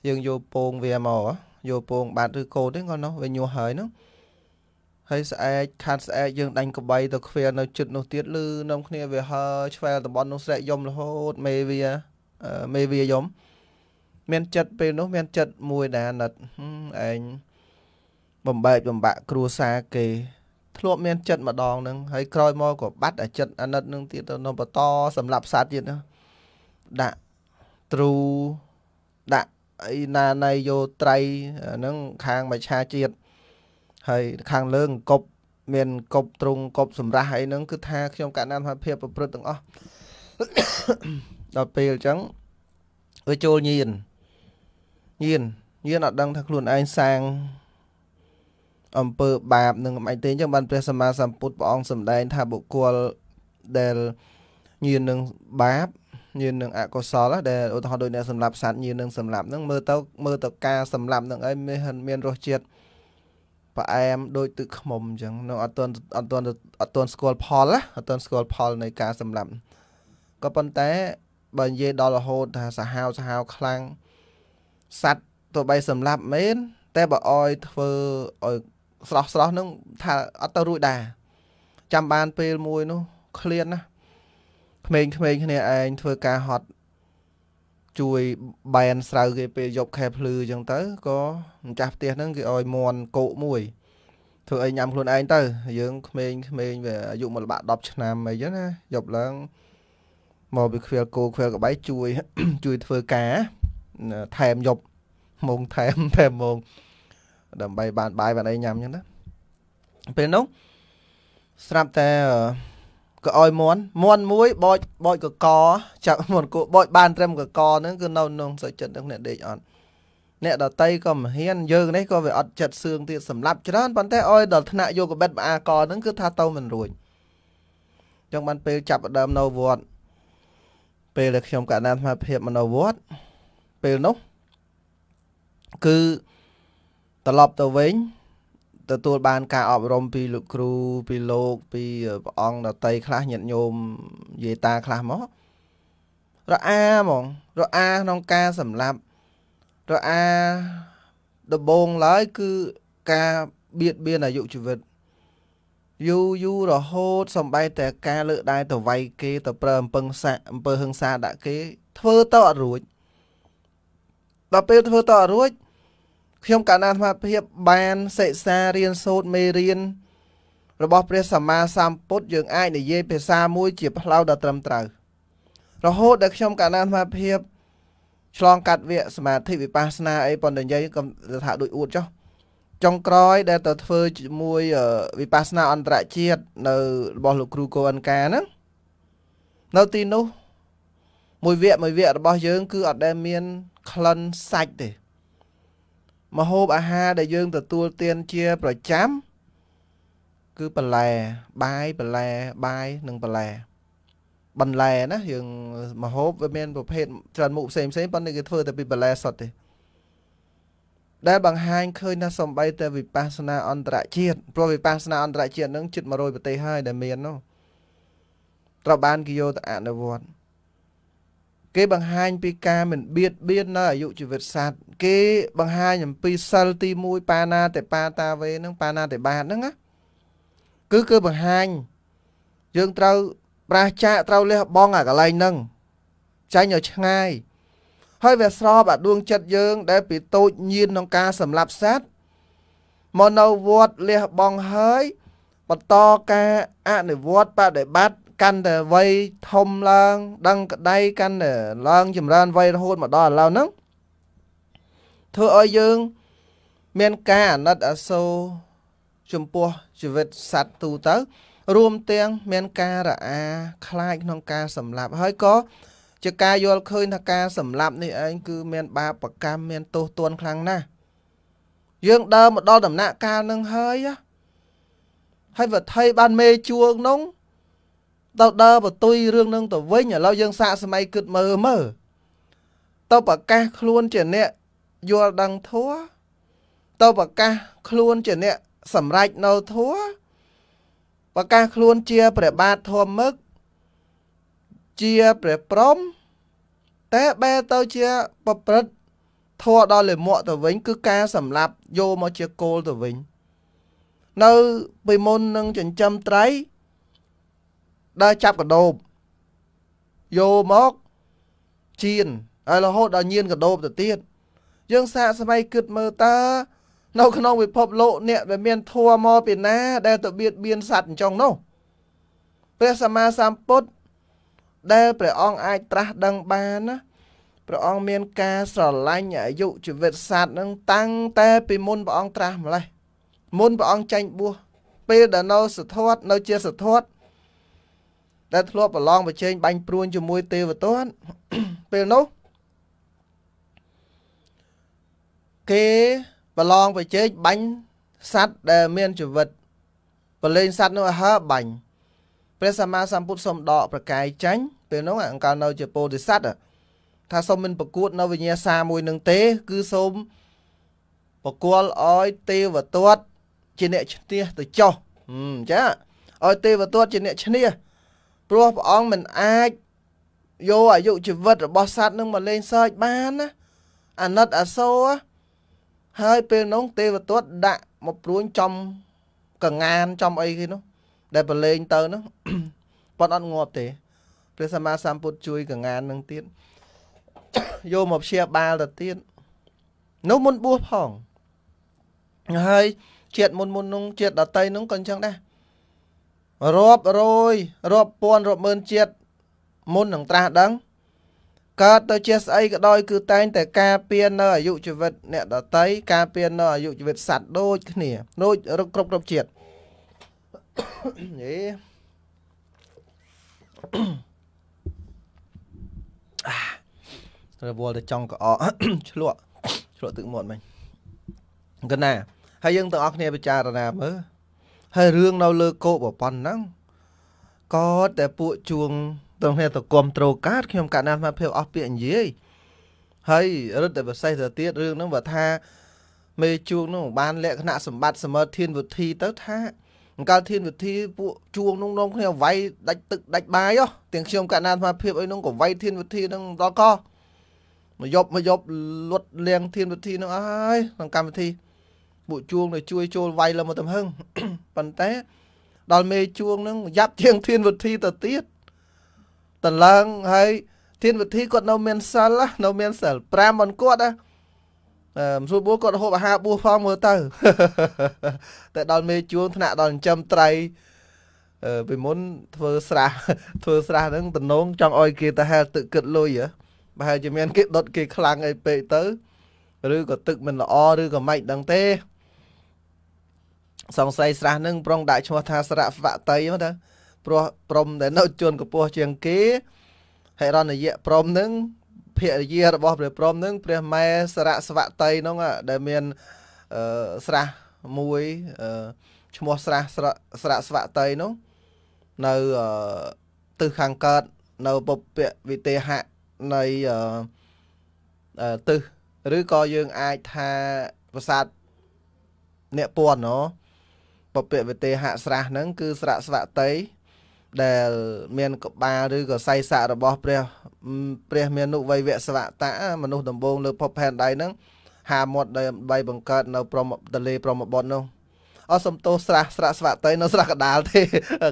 យើងយកពងវាមកយកពង បាត់ឬកូនទេគាត់នោះវាញួរហើយនោះហើយស្អែកខាត់ស្អែកយើងដាញ់កបីទៅខ្វៀនៅចិត្តនោះទៀតឬនំគ្នាវាហើឆ្វែលតំបន់នោះស្រែកយំរហូតមេវាមេវាយំអឺមានចិត្តពេលនោះមាន ចិត្តមួយដែលអាណិតឯងបំបែកបំបាក់គ្រួសារគេ ធ្លាប់មាន ចិត្តម្ដងហ្នឹងហើយក្រោយមកក៏បាត់ អាចិត្តអាណិតនឹងទៀតទៅនៅបន្តសម្រាប់សត្វទៀតណាដាក់ទ្រូដាក់អីណាណៃយោត្រៃហ្នឹងខាងមច្ឆាជាតិហើយខាងលើអង្គប់មានកប់ទ្រង់កប់សម្រាប់អីហ្នឹងគឺថាខ្ញុំកណ្ដាលភាពប្រព្រឹត្តទាំងអស់ដល់ពេលអញ្ចឹងវាចូលញៀនញៀនញៀនអត់ដឹងថាខ្លួនឯងសាងអំពើបាបនឹងមិនអីទេអញ្ចឹងបានព្រះសម្មាសម្ពុទ្ធព្រះអង្គសម្ដែងថាបុគ្គលដែលញៀននឹងបាបញៀននឹងអកុសលដែលឧទាហរណ៍ដូចអ្នកសម្លាប់សត្វញៀននឹងសម្លាប់ហ្នឹងមើលទៅមើលទៅការសម្លាប់ហ្នឹងអីមានមានរសជាតិផ្អែមដូចទឹកខ្មុំអញ្ចឹង នៅអត់ទាន់អត់ទាន់អត់ទាន់ស្គាល់ផលណាអត់ទាន់ស្គាល់ផលនៃការសម្លាប់ក៏ប៉ុន្តែបើនិយាយដល់រហូតថាសាហាវសាហាវខ្លាំងសัตว์ទោះបីសម្លាប់មែនតែបើអោយធ្វើអោយស្រស់ស្រស់នឹងថាអត់ទៅរួចដែរចាំបានពេលមួយនោះឃ្លានណាក្មេងៗគ្នាឯងធ្វើការហត់ជួយបែនស្រូវគេពេលយប់ខែភ្លឺអញ្ចឹងទៅក៏ម្ចាស់ផ្ទះហ្នឹងគេឲ្យមន់កោកមួយ ធ្វើអីញ៉ាំខ្លួនឯងទៅ យើងក្មេងក្មេងវាអាយុមកល្បាក់10ឆ្នាំអីចឹងណាយប់ឡើងមកវាខ្វៀលគោខ្វៀលកបៃជួយ ជួយធ្វើការថែមយប់ម៉ោងថែមថែមម៉ោងដើម្បីបានបាយបានអីញ៉ាំអញ្ចឹងណាពេលនោះស្រាប់តែក៏អោយមន់មន់មួយបោចបោចកកចាប់មន់គូបោចបានត្រឹមកកហ្នឹងគឺនៅក្នុងសុចិត្តនឹងអ្នកដេកអត់អ្នកដតីក៏មិនហ៊ានយើងនេះក៏វាអត់ចិត្តសឿងទៀតសម្លាប់ច្រើនប៉ុន្តែអោយដល់ថ្នាក់យកកបិតមកអាកហ្នឹងគឺថាទៅមិនរួចចឹងបានពេលចាប់ដើមនៅវត្ត ពេលដែលខ្ញុំកណ្ដាលអាត្មាភាពមកនៅវត្តពេលនោះគឺត្រឡប់ទៅវិញទទួលបាន ការអប់រំពីលោកគ្រូពីលោកពីព្រះអង្គដតីខ្លះញាតិញោមយេតាខ្លះមករអាហ្មង រអាក្នុងការសម្លាប់ រអាដំបងឡើយគឺការបៀតបៀនអាយុជីវិតយូរយូររហូតសំបីតែការលើកដៃទៅវាយគេទៅប្រើអំពើហិង្សាដាក់គេធ្វើទៅអត់រួចដល់ពេលធ្វើតអរួចខ្ញុំកណ្ដាលអាត្មាភាពបានសិក្សារៀនសូត្រមេរៀនរបស់ព្រះសម្មាសម្ពុទ្ធយើង អាចនិយាយភាសាមួយជាផ្លូវដ៏ត្រឹមត្រូវរហូតដល់ខ្ញុំកណ្ដាលអាត្មាភាពឆ្លងកាត់វគ្គសមាធិវិបស្សនាអីប៉ុន្តែនិយាយក៏ថាដូចអួតចុះចុងក្រោយដែលទៅធ្វើជាមួយវិបស្សនាអន្តរជាតិនៅរបស់លោកគ្រូកូអិនកាហ្នឹងនៅទីនោះមួយវគ្គមួយវគ្គរបស់យើងគឺអត់ដែលមានក្លិនសាច់ទេ មហូបអាហារដែលយើងទទួលទានជាប្រចាំ គឺបន្លែបាយបន្លែបាយនិងបន្លែ បន្លែណាយើងមហូបវាមានប្រភេទច្រើនមុខផ្សេងផ្សេងប៉ុន្តែគេធ្វើតែពីបន្លែសុទ្ធទេដែលបង្ហាញឃើញថាសំបីតែវិបស្សនាអន្តរជាតិព្រោះវិបស្សនាអន្តរជាតិនឹងជិត100ប្រទេសហើយដែលមាននោះត្រូវបានគេយកទៅអនុវត្តគេបង្ហាញពីការមិនបៀតបៀននៅអាយុជីវិតសត្វគេ បង្ហាញអំពីសិលទី1បាណាតិបាតាវេនឹងបាណាតិបាតហ្នឹងណាគឺគឺបង្ហាញយើងត្រូវប្រះចាកត្រូវលះបង់អាកន្លែងហ្នឹងចាញ់ឲ្យឆ្ងាយហើយវាស្របអាដួងចិត្តយើងដែលពីតូចញៀនក្នុងការសម្លាប់សត្វមកនៅវត្តលះបង់ហើយបន្តការ អនុវត្តបដិបត្តិកាន់តែវ័យធំឡើងដឹងក្តីកាន់តែឡើងចម្រើនវ័យរហូតមកដល់ឥឡូវហ្នឹងធ្វើឲ្យយើងមានការអាណិតអាសូរចំពោះជីវិតសត្វទូទៅ រួមទាំងមាន ការរអា ខ្លាចក្នុងការសម្លាប់ហើយក៏ជាការយល់ឃើញថាការសម្លាប់នេះឯងគឺមានបាបកម្មមានទោសទណ្ឌខ្លាំងណាស់យើងដើរមកដល់ដំណាក់កាលនឹងហើយហើយវត្ថ័យបានមេជួងនោះទៅដើរបទុយរឿងនឹងទៅវិញឥឡូវយើងសាកសម័យគិតមើលមើលទៅប្រកាសខ្លួនជាអ្នកយល់ដឹងធัวទៅប្រកាសខ្លួនជាអ្នកសម្រេចនៅធัวប្រកាសខ្លួនជាព្រះបាទធមមឹកជាព្រះព្រំតែបែរទៅជាប្រព្រឹត្តធัวដល់លិមក់ទៅវិញគឺការសម្លាប់យកមកជាគោលទៅវិញ នៅពីមុននឹងចិញ្ចឹមត្រីដើរចាប់កដោបយកមកជៀនហើយរហូតដល់ញៀនកដោបទៅទៀតយើង សាកសម័យគិតមើលតើនៅក្នុងពិភពលោកអ្នកដែលមានធัวមកពីណា ដែលទៅបៀតបៀនសត្វអញ្ចឹងនោះព្រះសម្មាសម្ពុទ្ធដែលព្រះអង្គអាចត្រាស់ដឹងបានណាព្រះអង្គមានការស្រឡាញ់អាយុជីវិតសត្វនឹងតាំងតែពីមុនព្រះអង្គត្រាស់ម្លេះមុនព្រះអង្គចាញ់បួសពេលដែលនៅសធវត្តនៅ ជាសធវត្តដែលធ្លាប់ប្រឡងប្រជែងបាញ់ព្រួនជាមួយទេវទត្តពេលនោះគេប្រឡងប្រជែងបាញ់សัตว์ដែលមានជីវិតប្រលែងសัตว์នោះឲ្យហើបាញ់ព្រះសម្មាសម្ពុទ្ធសូមដកប្រកាយចាញ់ពេលនោះអង្កលនៅជាពោធិសត្វថាសូមមិនប្រកួត នៅវិញ្ញាសាមួយនឹងទេ គឺសូមប្រគល់ឲ្យទេវទត្តជាអ្នកឈ្នះទៅចុះអញ្ចឹងឲ្យទេវទត្តជាអ្នកឈ្នះព្រោះព្រះអង្គមិនអាចយកអាយុជីវិតរបស់សត្វនឹងមកលេងសើចបានណាអាណិតអាសូរហើយពេលនោះទេវទត្តដាក់មកព្រួញចំកងានចំអីគេនោះដែលប្រឡែងទៅនោះប៉ុន្តែអត់ងាប់ទេ ព្រះសម្មាសម្ពុទ្ធជួយកងាននឹងទៀតយកមកព្យាបាលទៅទៀតនោះមុនបួសផង ហើយជាតិមុនមុននោះជាតិដតីនោះក៏អញ្ចឹងដែររាប់រយរាប់ពាន់រាប់ម៉ឺនជាតិមុននឹងត្រាស់ដឹងកើតទៅជាស្អីក៏ដោយគឺតែងតែការពៀននៅអាយុជីវិតអ្នកដតីការពៀននៅអាយុជីវិតសត្វដូចគ្នាដូចរកគ្រប់គ្រប់ជាតិហេរវល់ទៅចង់កអឆ្លក់ឆ្លក់ទឹកមាត់មិញកណាហើយយើងទាំងអស់គ្នាពិចារណាមើលហើយរឿងនៅលើគោបប៉ុណ្ណឹងក៏តែពួកជួងត្រង់នេះទៅគំត្រូកាតខ្ញុំកាត់ណាស់មកភាពអស់ពាក្យនិយាយហើយរត់តែប្រសេះទៅទៀតរឿងហ្នឹងបើថាមេជួងនោះបានលក្ខណៈសម្បត្តិសមរធានវិធីទៅថាអង្កលធានវិធីពួកជួងនោះនំគ្នាវាយដាច់ទឹកដាច់បាយហ៎ទាំងខ្ញុំកណាអាត្មាភាពអីនោះក៏វាយធានវិធីនឹងដល់កោះមកយប់មកយប់លុតលៀងធានវិធីនោះអើយក្នុងកម្មវិធីពួកជួងនៅជួយចូលវាយលើមកទំហឹងប៉ុន្តែដល់មេជួងនឹងយ៉ាប់ជាងធានវិធីទៅទៀតតឡើងហើយធានវិធីគាត់នៅមានសិលនៅមានសិល5មិនគាត់ណាអឺមសួរបួសគាត់ហូបអាហារបួសផងមើលទៅតែដល់មេជួងថ្នាក់ដល់ចិញ្ចឹមត្រៃអឺពីមុនធ្វើស្រះធ្វើស្រះហ្នឹងតំណងចង់ឲ្យគេទៅហែលទឹកគិតលុយហ៎ប្រហែលជាមាន គេដុតគេខ្លាំងអីពេកទៅឬក៏ទឹកមិនល្អឬក៏ម៉េចដឹងទេសង្ស័យស្រះនឹងប្រងដាក់ឈ្មោះថាស្រៈវតីមកតាព្រោះព្រមដែលនៅជន់កំពស់ជាងគេហេរណយៈព្រមនឹងភរិយារបស់ព្រះព្រមនឹងព្រះម៉ែស្រៈស្វតីនោះដែលមានស្រះមួយឈ្មោះស្រះស្រៈស្វតីនោះនៅទិសខាងកើតនៅពពៈវិទេហៈនៃទិសឬក៏យើងអាចថាប្រាសាទអ្នកពួនណោពពវទេហៈស្រះហ្នឹងគឺស្រៈស្វតីដែលមានកបាលឬក៏សៃស័ករបស់ ព្រះព្រះមានុវៃវៈស្វតៈមនុស្សដំបូងលើភពផែនដីហ្នឹងហាមាត់ដើម្បីបង្កើតនៅព្រមទលេព្រមបុត្រនោះអត់សំទោសស្រះស្រៈស្វតីនៅស្រះកដាលទេ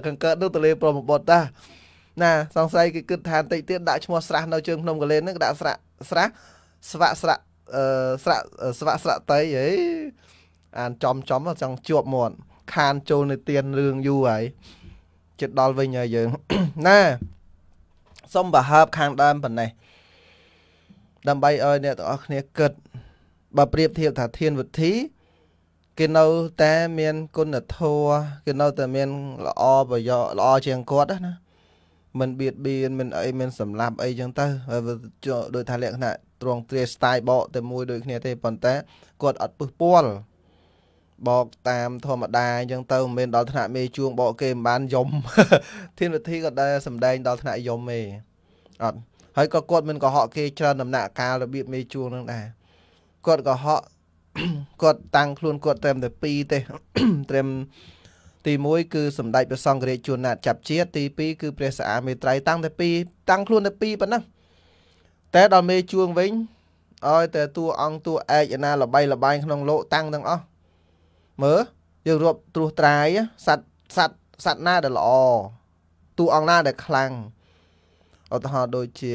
កង្កើតនោះទលេព្រមបុត្រតាណា សង្ស័យគេគិតថាតិចទៀតដាក់ឈ្មោះស្រះនៅជើងភ្នំកលែនហ្នឹងដាក់ស្រះស្រះស្វៈស្រៈស្រៈស្វៈស្រៈតីហីអានចំចំចង់ជាប់មាត់ខានចូលនៅទៀនរឿងយូរហើយចិត្តដល់វិញហើយយើងណាសុំបើហើបខាងដើមប៉ុណ្ណេះដើម្បីឲ្យអ្នកទាំងអស់គ្នាគិតបើប្រៀបធៀបថាធានវិធីគេនៅតែមានគុណធម៌គេនៅតែមានល្អប្រយោជន៍ល្អជាងគាត់ណា មិនបៀតបៀនមិនអីមិនសម្លាប់អីចឹងទៅហើយដូចថាលក្ខណៈទ្រង់ទ្រាស្តាយបកតែមួយដូចគ្នាទេប៉ុន្តែគាត់អត់ពឹសពាល់បោកតាមធម្មតាអញ្ចឹងទៅមិនមែនដល់ថ្នាក់មេជួងបោកគេមិនបានយំធានវិធីក៏ដែរសម្ដែងដល់ថ្នាក់យំទេអត់ហើយក៏គាត់មិនកុហកគេច្រើនដំណាក់កាលរបៀបមេជួងនឹងដែរគាត់កុហកគាត់តាំងខ្លួនគាត់ត្រឹមតែ2ទេត្រឹមទី1គឺសម្ដេចព្រះសង្ឃរាជជួនណាត ចាប់ជាតិទី2គឺព្រះសាមេត្រៃតាំងតែ2តាំងខ្លួនតែ2ប៉ុណ្ណឹងតែដល់មេជួងវិញឲ្យតែតួអង្គតួឯកឯណាលបៃលបាយក្នុងលោកតាំងទាំងអស់មើលយើងរាប់ត្រួសត្រាយសัตว์សัตว์សัตว์ណាដែលល្អទូអង្គណាដែលខ្លាំងឧទាហរណ៍ដូចជា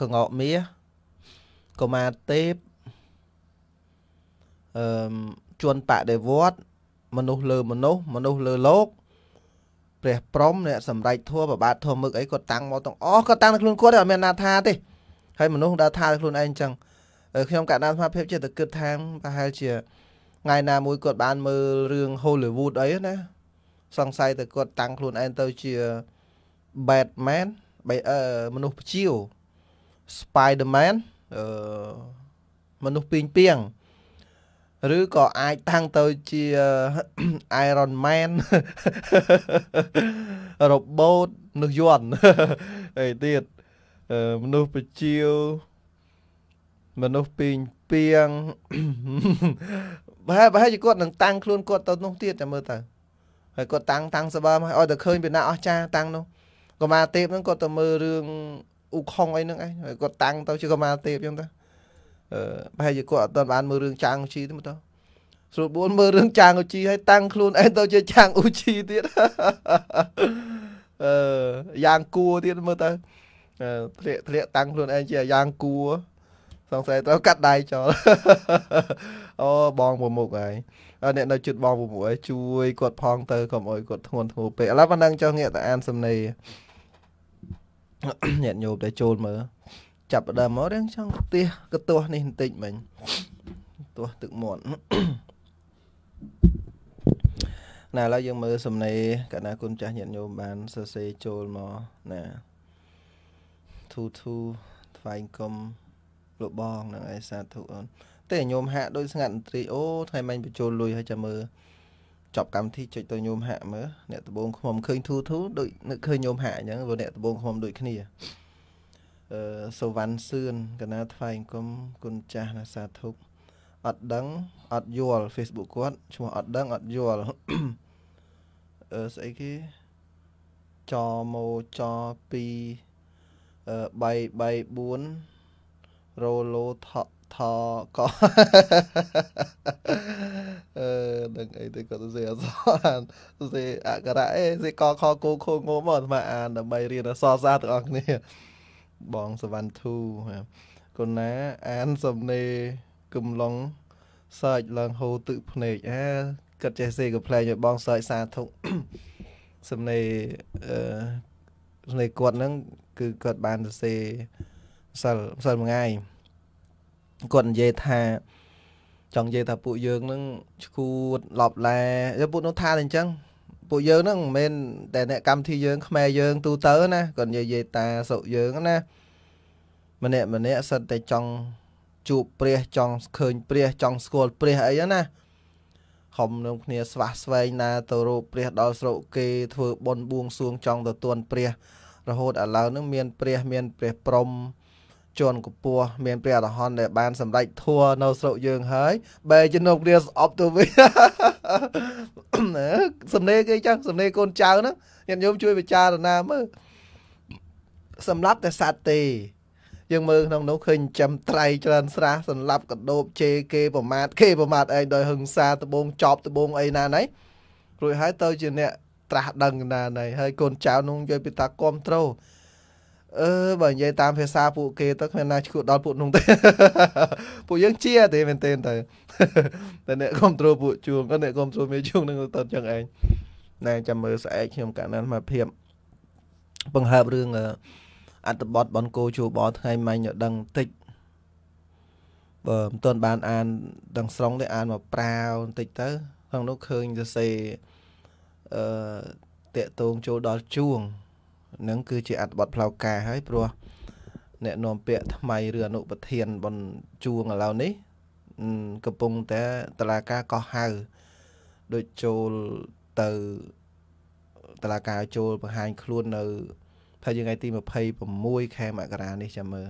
កងកមាសកុមារទេពអឺជួនបដិវត្តមនុស្សលើមនុស្សមនុស្សលើលោកព្រះព្រំអ្នកសម្ដែងធัวប្របាទធัวមឹកអីគាត់តាំងមកទាំងអស់គាត់តាំងនៅខ្លួនគាត់អត់មានណាថាទេហើយមនុស្សដើរថាខ្លួនឯងអញ្ចឹងខ្ញុំកណ្ដាលសមាភិបចិត្តគិតថាប្រហែលជាថ្ងៃណាមួយគាត់បានមើលរឿង Hollywood អីណាសង្ស័យតែគាត់តាំងខ្លួនឯងទៅជា Batman បីអឺមនុស្សព្រាវ Spider-Man អឺមនុស្សពីងពីងឬក៏អាចតាំងទៅជា Iron Man របូតមនុស្សយន្តអីទៀតមនុស្សពជាវមនុស្សពីងពីងប្រហែលប្រហែលជាគាត់នឹងតាំងខ្លួនគាត់ទៅនោះទៀតតែមើលទៅហើយគាត់តាំងតាំងសបើមកឲ្យតែឃើញពីណាអស្ចារតាំងនោះកុមារទេពហ្នឹងគាត់ទៅមើលរឿងអ៊ូខុងអីហ្នឹងឯងហើយគាត់តាំងទៅជាកុមារទេពអញ្ចឹងទៅអឺប្រហែលជាគាត់អត់ទាន់បាន មើលរឿងចាងជីទេមើលទៅស្រួលបួនមើលរឿងចាងអ៊ូជីហើយតាំងខ្លួនឯងទៅជាចាងអ៊ូជីទៀតអឺយ៉ាងគួរទៀតមើលទៅធ្លាក់ធ្លាក់តាំងខ្លួនឯងជាយ៉ាងគួរសង្ស័យត្រូវកាត់ដៃចោលអូបងមួយមុខហើយអ្នកនៅជិតបងមួយមុខហើយជួយគាត់ផងទៅកុំអោយគាត់ធ្ងន់ធ្ងរពេកឥឡូវប៉ណ្ណឹងចុះងាកទៅអានសំណេរញាតញោមតែចូលមើលចាប់ដើមមករៀងចង់ផ្ទះកទាស់នេះបន្តិចមិញទាស់ទឹកមាត់ណាឥឡូវយើងមើលសំណេរកណាគុណចាស់ញាតញោមបានសរសេរចូលមកណាធូធូថ្វាយគុំលោកបងនឹងឯសាធុអូនទេញោមហាក់ដូចស្ងាត់បន្តិចអូថ្ងៃមិញបញ្ចូលលុយហើយចាំមើលចប់កម្មវិធីចុចទៅញោមហាក់មើលអ្នកដបងខ្មុំឃើញធូធូដូចនឹកឃើញញោមហាក់អញ្ចឹងព្រោះអ្នកដបងខ្មុំដូចគ្នាអឺសូវ៉ាន់សឿនកណាថ្វាយអង្គមគុណចាស់ណាសាធុអត់ដឹងអត់យល់ Facebook គាត់ឈ្មោះអត់ដឹងអត់យល់អឺស្អីគេចមោច2 3 3 4រ៉ូឡូថកថកអឺដឹងអីទៅគាត់សរសេរអក្សរអានសរសេរអក្សរអេសេកខគូខូងមកអាត្មាអានដើម្បីរៀនអក្សរសាស្ត្រទាំងអស់គ្នាបងសវណ្ណធូគុណណាអានសំនេគំឡុងសើចឡើងហូរទឹកភ្នែកអាគាត់ចេះសេកំ plaign ឲ្យបងសើចសាធុ សំនេអឺសំនេគាត់ហ្នឹងគឺគាត់បានសរសេរម្សិលម្សិលមួយថ្ងៃគាត់និយាយថាចង់និយាយថាពួកយើងនឹងឈួតឡប់ឡែពួកនោះថាតែអញ្ចឹងពួកយើងហ្នឹងមិនមែនតែអ្នកកម្មវិធីយើងខ្មែរយើងទូទៅណាគាត់និយាយតាសុយើងណាម្នាក់ម្នាក់សិតតែចង់ជួបព្រះចង់ឃើញព្រះចង់ស្គាល់ព្រះអីណាខំនឹងគ្នាស្វះស្វែងណាទៅរូបព្រះដល់ស្រុកគេ ធ្វើបុណ្យបួងសួងចង់ទៅទួនព្រះ រហូតឥឡូវហ្នឹងមានព្រះ មាន ព្រះព្រំជាន់គពស់មានព្រះអរហន្តដែលបានសម្រេចធัวនៅស្រុកយើងហើយបែរជានៅព្រះស្អប់ទៅវិញសំណេរគេចឹងសំណេរកូនចៅហ្នឹងញាតិញោមជួយពិចារណាមើលសម្រាប់តែសត្វទេយើងមើលក្នុងនោះឃើញចំត្រៃច្រើនស្រះសម្លាប់កដោបជេរគេប្រមាថគេប្រមាថឯងដោយហឹង្សាដបង ចប់ដបងអីណាណៃរួចហើយទៅជាអ្នកត្រាស់ដឹង ណាណៃហើយកូនចៅនោះយកពីតាគ្រប់ត្រូលអឺបើនិយាយតាមភាសាពួកគេទៅគ្មានណាឈួតដល់ពួកនោះទេពួកយើងជាទេមែនទេទៅតែអ្នកគ្រប់គ្រងពួកជួងក៏អ្នកគ្រប់គ្រងមេជួងនឹងទៅចឹងឯងណែចាំមើលស្អែកខ្ញុំកណ្ដាលមកភាពបង្ហើបរឿងអត្តបទបនកោជួបថ្ងៃមិញដឹងតិចបើមិនទាន់បានអានដឹងស្រុងទេអានមកប្រាវបន្តិចទៅក្នុងនោះឃើញសរសេរអឺតកតងចូលដល់ជួងនឹងគឺជាអត្ថបទផ្លូវការហើយព្រោះអ្នកនាំពាក្យថ្មីឬអនុប្រធាន បនជួងឥឡូវនេះកំពុងតែតឡាការកោះហៅដូចចូលទៅតឡាការចូលបង្ហាញ ខ្លួននៅថាយើងថ្ងៃទី26ខែមករានេះចាំមើល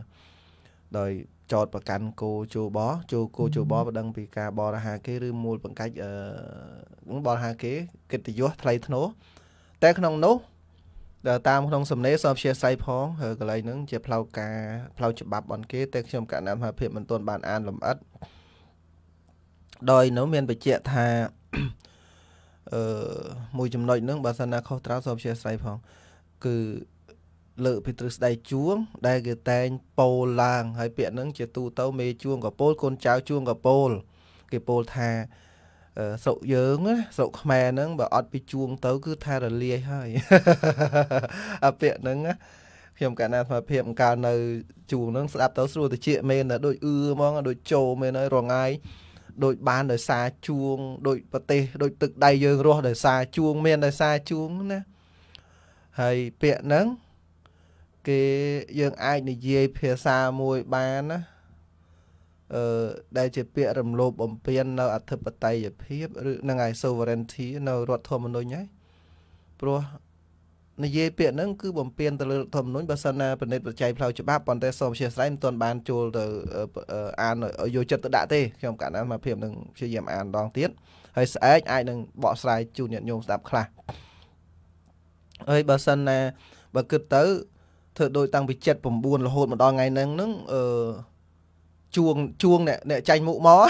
ដោយចោតប្រកាន់គោជោបជោគោជោបបដឹងពីការបរហា គេឬមូលបង្កាច់អឺបរហាគេកិត្តិយសថ្លៃធ្នូតែក្នុងនោះតាមក្នុងសំណេរសូមជាស័យផងហើយកន្លែងហ្នឹងជាផ្លូវការផ្លូវច្បាប់អនគេតែខ្ញុំកណ្ដាលថាភាពមិនទាន់បានអានលម្អិតដោយនោះមានបញ្ជាក់ថាអឺមួយចំណុចហ្នឹងបើសិនណាខុសត្រូវសូមជាស័យផងគឺលើកពីទ្រឹស្ដីជួង ដែលគេតែងពោលឡើងហើយពាក្យហ្នឹងជាទូទៅមេជួងកពោលកូនចៅជួងកពោលគេពោលថាអឺស្រុកយើងស្រុកខ្មែរហ្នឹងបើអត់ពីជួងទៅ គឺថារលាយហើយអាពាក្យហ្នឹងខ្ញុំកាលណាស្មារភាពកាលនៅជួងហ្នឹងស្ដាប់ទៅស្រួលតិចមែនដូចអឺហ្មង ដូចជោមែនហើយរងាយដូចបានដោយសារជួងដូចប្រទេសដូចទឹកដៃយើងរស់ដោយសារជួងមានដោយសារជួងណាហើយពាក្យហ្នឹងគេយើងអាចនិយាយភាសាមួយបានណាអឺដែលជាពាក្យរំលោភបំពាននៅអធិបតេយ្យភាពឬនឹងឯ sovereignty នៅរដ្ឋធម្មនុញ្ញហើយព្រោះនិយាយពាក្យហ្នឹងគឺបំពេញទៅលើរដ្ឋធម្មនុញ្ញបើសិនណាបណិតបច្ច័យផ្លូវច្បាប់ប៉ុន្តែសូមអធិស្ឋានមិនទាន់បានចូលទៅអានយកចិត្តទៅដាក់ទេខ្ញុំកណ្ដាលមកភាពនឹងព្យាយាមអានម្ដងទៀតហើយស្អែកអាចនឹងបកស្រាយជូនញាតិញោមស្ដាប់ខ្លះហើយបើសិនណាបើគិតទៅធ្វើដូចតាំងពី79រហូតមកដល់ថ្ងៃហ្នឹងហ្នឹងអឺជួងជួងអ្នកអ្នកចាញ់មុខមក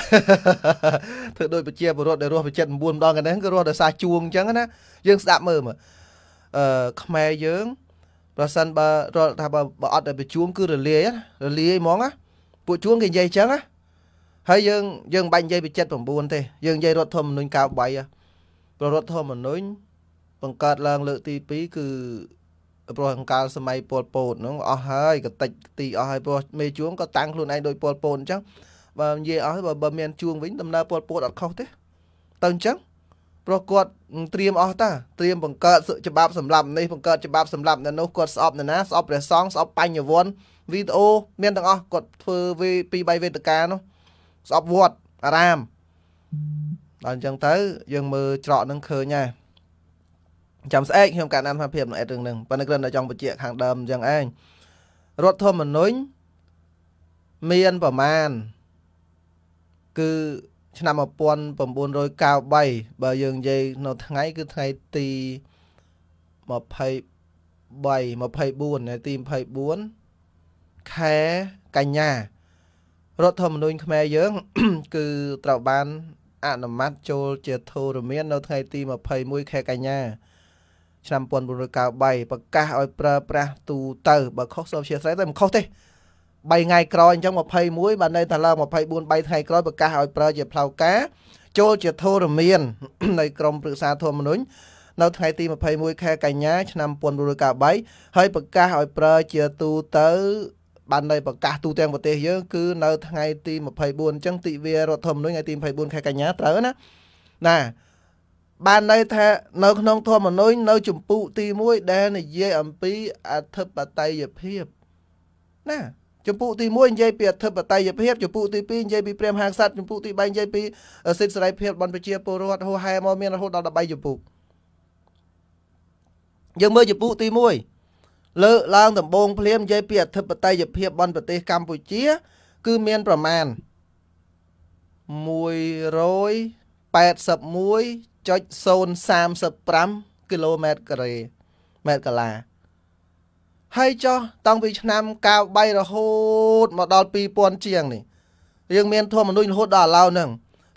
ធ្វើដូចប្រជាពលរដ្ឋដែលរស់ប្រជិត9ម្ដងកណ្ដឹងគឺរស់ដោយសារជួងអញ្ចឹងណាយើងស្ដាប់មើលមើលអឺខ្មែរយើង ប្រសិនបើរដ្ឋថាបើបើអត់ឲ្យប្រជួងគឺរលាយរលាយហ្មងណាពួកជួងគេនិយាយអញ្ចឹងណាហើយយើងយើងមិនបាញ់និយាយពី79ទេយើងនិយាយរដ្ឋធម្មនុញ្ញ93ប្ររដ្ឋធម្មនុញ្ញបង្កើតឡើងលើកទី2គឺព្រោះអង្កលសម័យពលពតហ្នឹងអស់ហើយកតិចទីអស់ហើយព្រោះមេជួងក៏តាំងខ្លួនឯងដោយពលពតអញ្ចឹងបើនិយាយអស់បើមាន ជួងវិញដំណើរពលពតអត់ខុសទេទៅអញ្ចឹងព្រោះគាត់ត្រៀមអស់តាត្រៀមបង្កើតច្បាប់សម្រាប់នេះបង្កើតច្បាប់សម្រាប់នៅនោះគាត់ស្អប់នៅណាស្អប់ព្រះសង្ឃស្អប់បញ្ញវន្តវីដេអូមានទាំងអស់គាត់ធ្វើវីពី3វេទកានោះស្អប់វត្តអារាមដល់អញ្ចឹងទៅយើងមើលច្រកនឹងឃើញដែរចាំស្អែកខ្ញុំកាត់តាមភាពនៅអេតរឿងហ្នឹងប៉ុន្តែគ្រាន់តែចង់បញ្ជាក់ខាងដើមអញ្ចឹងឯងរដ្ឋធម្មនុញ្ញមានប្រមាណគឺឆ្នាំ1993បើយើងនិយាយនៅថ្ងៃគឺថ្ងៃទី23 24ថ្ងៃទី24ខែកញ្ញារដ្ឋធម្មនុញ្ញខ្មែរយើង គឺត្រូវបានអនុម័តចូលជាធរមាន នៅថ្ងៃទី21ខែកញ្ញាឆ្នាំ1993ប្រកាសឲ្យប្រើប្រាស់ទូទៅបើខុសសូមអធិស្ឋានទៅមិនខុសទេ3ថ្ងៃក្រោយអញ្ចឹង21បាននៅតែឡើង24 3ថ្ងៃក្រោយប្រកាសឲ្យប្រើជាផ្លូវការចូលជាធរមាននៃក្រមព្រឹក្សាធម្មនុញ្ញនៅថ្ងៃទី21ខែកញ្ញាឆ្នាំ1993ហើយប្រកាសឲ្យប្រើជាទូទៅបាននៅប្រកាសទូទាំងប្រទេសយើង គឺនៅថ្ងៃទី24អញ្ចឹងទិវារដ្ឋធម្មនុញ្ញថ្ងៃទី24ខែកញ្ញាត្រូវណាណាបានន័យថានៅក្នុងធម្មនុញ្ញនៅចម្ពោះទី1ដែល និយាយអំពីអធិបតេយ្យភាពណាចម្ពោះទី1និយាយពីអធិបតេយ្យភាពចម្ពោះទី2និយាយពីព្រះមហាក្សត្រចម្ពោះទី3និយាយពី សិទ្ធិសេរីភាពរបស់ប្រជាពលរដ្ឋហូហែមកមានរហូតដល់13ចម្ពោះយើងមើលចម្ពោះទី1លើកឡើងដំបូងភ្លាមនិយាយពីអធិបតេយ្យភាពរបស់ប្រទេសកម្ពុជា គឺមាន ប្រមាណ181 0.035គីឡូម៉ែត្រការ៉េម៉ែត្រកាឡាហើយចុះតាំងពីឆ្នាំ93រហូតមកដល់2000ជាងនេះ យើងមានធម្មនុញ្ញរហូតដល់ឥឡូវហ្នឹង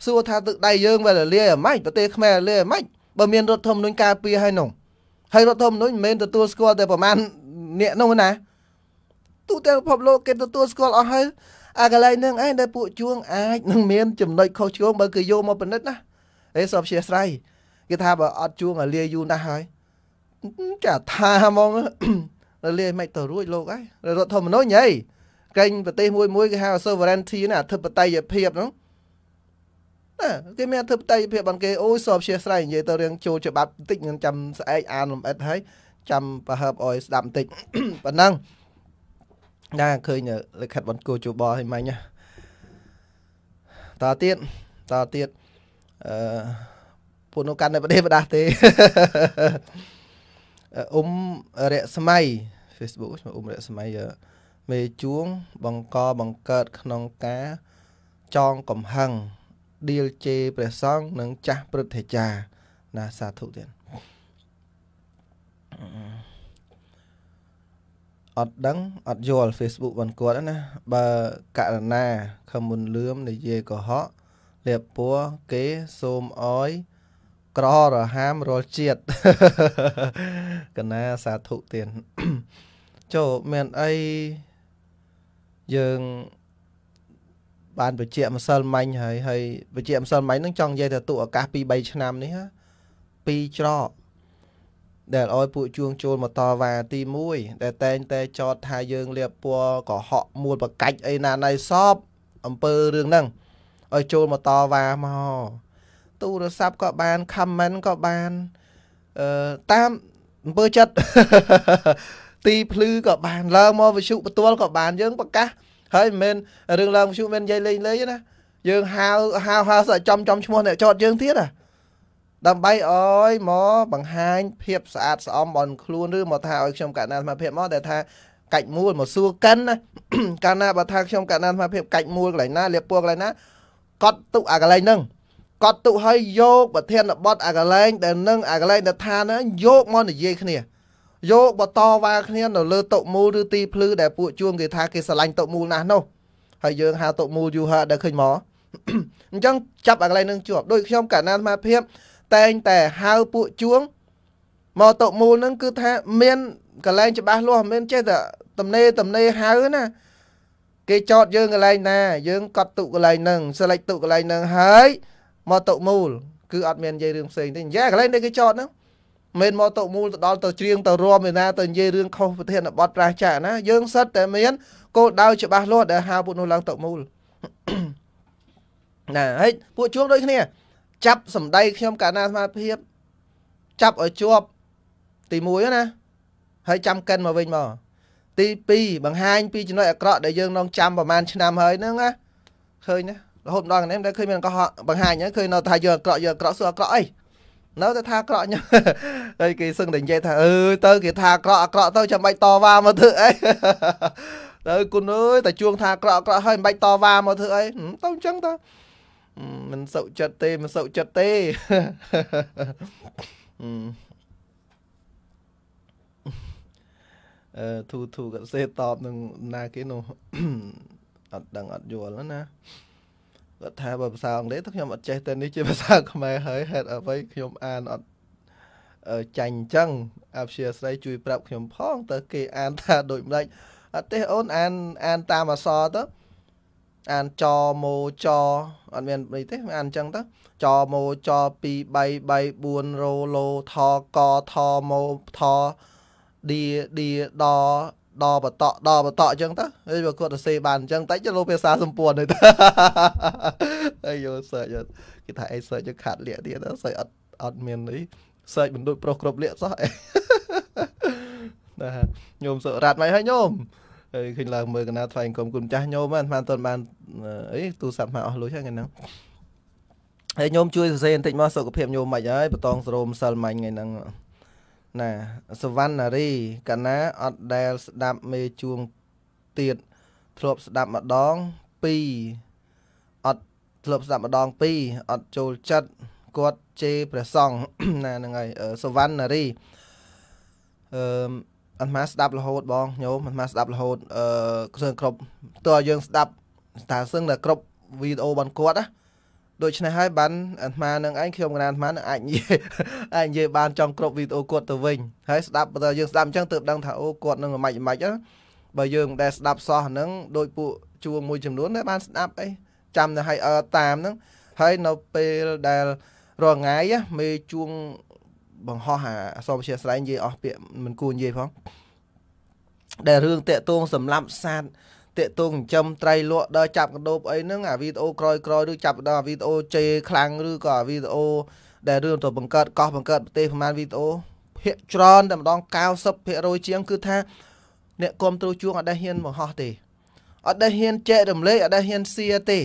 សួរថាទឹកដីយើងវាលលាយម៉េចប្រទេសខ្មែរលលាយម៉េចបើមានរដ្ឋធម្មនុញ្ញការពារហើយនោះហើយរដ្ឋធម្មនុញ្ញមិនមែនទទួលស្គាល់តែប្រមាណអ្នកនោះណា ទូទាំងពិភពលោកគេទទួលស្គាល់អស់ហើយអាកន្លែងហ្នឹងឯងដែលពួកជួងអាចនឹងមានចំណុចខុសឆ្គងបើគេយកមកពិនិត្យណាអេសពជាស្រ័យគេថាបើអត់ជួងឲ្យលាយយូរណាស់ហើយចាថាហ្មងលាយមិនទៅរួចលោកហើយរដ្ឋធម្មនុញ្ញហីកេងប្រទេសមួយមួយគេហៅ sovereignty ណាអធិបតេយ្យភាពហ្នឹងណាគេមានអធិបតេយ្យភាពបានគេអូយសពជាស្រ័យនិយាយទៅរឿងចូលច្បាប់បន្តិចខ្ញុំចាំស្អែកអានលំអិតហើយចាំប្រហើបអោយស្ដាប់បន្តិចប៉ុណ្ណឹងដែរឃើញលិខិតបនគូជបឲ្យមិញតទៀតតទៀតអឺពួកនោះកាន់តែប្រទេសប្រដាស់ទេអ៊ុំរស្មី Facebook ឈ្មោះអ៊ុំរស្មីមេជួង បង្កបង្កើត ក្នុងការ ចងកំហឹងឌីលជេព្រះសង្ឃនិងចាស់ព្រឹទ្ធាចារ្យណាសាធុទៀតអត់ដឹងអត់យល់ Facebook បានគាត់ណា បើករណាខំមុនលឿមនិយាយកុហកទៀបពួរគេសូមអោយក្ររហាមរាល់ជាតិកណាសាធុទៀនចូលមានអីយើងបានបជាម្សិលមិញហើយហើយបជាម្សិលមិញហ្នឹងចង់និយាយទៅទូឱកាស2 3ឆ្នាំនេះពីរច្រកដែលឲ្យពួកជួងចូលមកតវ៉ាទី1ដែលតែងតែចោតថាយើងលៀបពណ៌កុហកមូលបកាច់អីណាណៃសອບអំពើរឿងហ្នឹងឲ្យចូលមកតវ៉ាមកទូរស័ព្ទក៏បាន comment ក៏បានអឺតាមអំពើចិត្តទីភ្លឺក៏បានឡើងមកវិសុបទួលក៏បានយើងប្រកាសហើយមិនមែនរឿងឡើងវិសុមិននិយាយលេងលេងណាយើងហៅហៅហៅសចំចំឈ្មោះអ្នកចតយើងទៀតណាដើម្បីអើយមកបង្ហាញភាពស្អាតស្អំបនខ្លួនឬមកថាឲ្យខ្ញុំកណ្ដាលសមភាពមកដែលថាកាច់មូលមកសួរកិនណាកាលណាបើថាខ្ញុំកណ្ដាលសមភាពកាច់មូលកន្លែងណាលាបពួរកន្លែងណាកត់ទុកអាកលែងហ្នឹងកត់ទុកឲ្យយកប្រធានបទអាកលែងដែលនឹងអាកលែងដែលថាណាយកមកនិយាយគ្នាយកបតវ៉ាគ្នានៅលើតុមូលឬទីភ្លឺដែលពួកជួងគេថាគេឆ្លាញ់តុមូលណាស់នោះហើយយើងហៅតុមូលយូរហើយដែលឃើញមកអញ្ចឹងចាប់អាកន្លែងនឹងជាប់ដូចខ្ញុំកាលណាអាត្មាភាពតែងតែហៅពួកជួងមកតុមូលនឹងគឺថាមានកន្លែងច្បាស់លាស់មិនចេះតែតំណេតំណេហៅណាគេចោតយើងកន្លែងណា យើងកត់ទុកកន្លែងហ្នឹងសិលេចទុកកន្លែងហ្នឹងហើយមកតុមូលគឺអត់មាននិយាយរឿងផ្សេងទេនិយាយកន្លែងដែលគេចោតហ្នឹងមិនមកតុមូលទៅដល់ទៅច្រៀងទៅរួមឯណាទៅនិយាយរឿងខុសប្រធានបទប្រាសចាណាយើងសិតតែមានគោលដៅច្បាស់លាស់ដែលហៅពួកនោះឡើងតុមូលណាហើយពួកជួងដូចគ្នា ចាប់សម្ដីខ្ញុំកាលណាស្មារភាពចាប់ឲ្យជាប់ទី1ណាហើយចាំកិនមកវិញមកទី2បង្ហាញពីចំណុចអាក្រក់ដែលយើងនងចាំប្រហែលឆ្នាំហើយហ្នឹងណាឃើញណារហូតដល់នេះមិនដែលឃើញមានកុហកបង្ហាញឃើញនៅថាយើងអាក្រក់យើងអាក្រក់សួរអាក្រក់អីនៅតែថាអាក្រក់ខ្ញុំហើយគេសឹងតែនិយាយថាអឺទៅគេថាអាក្រក់អាក្រក់ទៅចាំបាច់តវ៉ាមកធ្វើអីទៅគុណអើយតែជួងថាអាក្រក់អាក្រក់ហើយមិនបាច់តវ៉ាមកធ្វើអីទៅអញ្ចឹងទៅមិនសុខចិត្តទេមិនសុខចិត្តទេអឺធូធូក៏សេតបនឹងណាគេនោះអត់ដឹងអត់យល់ណាគាត់ថាបើភាសាអង់គ្លេសទៅខ្ញុំអត់ចេះតែនេះជាភាសាខ្មែរហើយហេតុអ្វីខ្ញុំអានអត់ចាញ់អញ្ចឹងអព្យាស្រ័យជួយប្រាប់ខ្ញុំផងតើគេ អានថាដូចម្ដេចអត់ទេអូនអានអានតាមអក្សរទៅអានចម៉ូចអត់មានអីទេអានអញ្ចឹងទៅចម៉ូច2 3 3 4រោឡូថកថម៉ូថឌីឌីដដបតកដបតកអញ្ចឹងទៅហើយបើគាត់ទៅសេបានអញ្ចឹងតិចទៅលោកភាសាសម្ពួនទៅហើយយក search គេថាអី search យកខាត់លាក់ទៀតទៅ search អត់អត់មានអី search មិនដូចប្រុសគ្រប់លាក់សោះណាញោមសុរ៉ាត់មកហើយញោមហើយឃើញឡើងមើលកណាថ្លៃអង្គមគុណចាស់ញោមហ្នឹងមិនទាន់បានអីទូរស័ព្ទមកអស់លុយហ្នឹងហ្នឹងហើយញោមជួយសរសេរបន្តិចមកសុខភាពញោមមិនហើយបតងសរោមសិលមិញថ្ងៃហ្នឹងណាសវណ្ណារីកណាអត់ដែលស្ដាប់មេជួងទៀតធ្លាប់ស្ដាប់ម្ដង2អត់ធ្លាប់ស្ដាប់ម្ដង2អត់ចូលចិត្តគាត់ជេរព្រះសង្ឃណាហ្នឹងហើយសវណ្ណារីអឺអត់មកស្ដាប់រហូតបងញោមអត់មកស្ដាប់រហូតអឺគ្រឿងគ្រប់តើយើងស្ដាប់តើសឹងតែគ្រប់វីដេអូរបស់គាត់ណាដូច្នេះហើយបានអាត្មានឹងឯងខ្ញុំកណាអាត្មានឹងអាចនិយាយអាចនិយាយបានចង់គ្រប់វីដេអូគាត់ទៅវិញហើយស្ដាប់បើយើងស្ដាប់អញ្ចឹងទើបដឹងថាអូគាត់នឹងមិនម៉េចមិនម៉េចបើយើងមិនដែលស្ដាប់សោះហ្នឹងដោយពួកជួមួយចំនួនដែលបានស្ដាប់អីចាំទៅឲ្យអើតាមហ្នឹងហើយនៅពេលដែលរងថ្ងៃមេជួងបង្ហោះអាអសរវិជាស្រ័យនិយាយអស់ពាក្យមិនគួរនិយាយផងដែលរឿងតាកតងសម្រាប់សាស្ត្រតាកតងចិញ្ចឹមត្រីលក់ដល់ចាប់កណ្ដូបអីហ្នឹងអាវីដេអូក្រោយក្រោយឬចាប់ដល់អាវីដេអូជេរខ្លាំងឬក៏អាវីដេអូដែលរឿងទៅបង្កើតកោះបង្កើតប្រទេសប្រហែលវីដេអូភាកច្រើនតែម្ដង90%ជាងគឺថាអ្នកគ្រប់គ្រងជួងអត់ដែលហ៊ានបង្ហោះទេអត់ដែលហ៊ានចែករំលែកអត់ដែលហ៊ានសៀទេ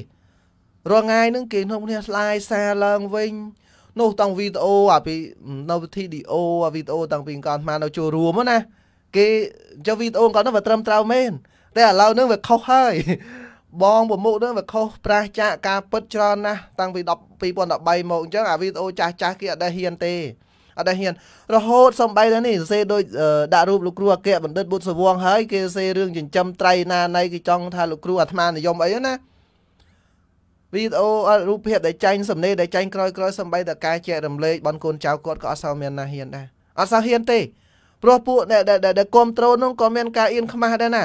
រាល់ថ្ងៃហ្នឹងគេក្នុងគ្នាឆ្លាយសារឡើងវិញនោះតាំងវីដេអូអាពីនៅវិធីឌីអូអាវីដេអូតាំងពីកោនស្មាននៅចូលរួមណាគេចុះវីដេអូកោននោះវាត្រឹមត្រូវមែនតែឥឡូវហ្នឹងវាខុសហើយ បងប្រមុខនឹងវាខុសប្រះចាកការពិតច្រើនណាស់តាំងពី2013មកអញ្ចឹងអាវីដេអូចាស់ចាស់គេអត់ដែលហ៊ានទេអត់ដែលហ៊ានរហូតសំបីនេះសេដូចដាក់រូបលោកគ្រូអគ្គបណ្ឌិតបុត្រសវង ហើយ គេសេរឿងចិញ្ចឹមត្រីណាណៃគេចង់ថាលោកគ្រូអាត្មានិយមអីណាវីដេអូរូបភាពដែលចាញ់សំណេរដែលចាញ់ក្រោយក្រោយសំបីតការចែករំលែកបនកូនចៅគាត់ក៏អត់សូវមានណាហ៊ានដែរអត់សូវហ៊ានទេព្រោះពួកដែលគ្រប់ត្រូលនោះក៏មានការអៀនខ្មាស់ដែរណា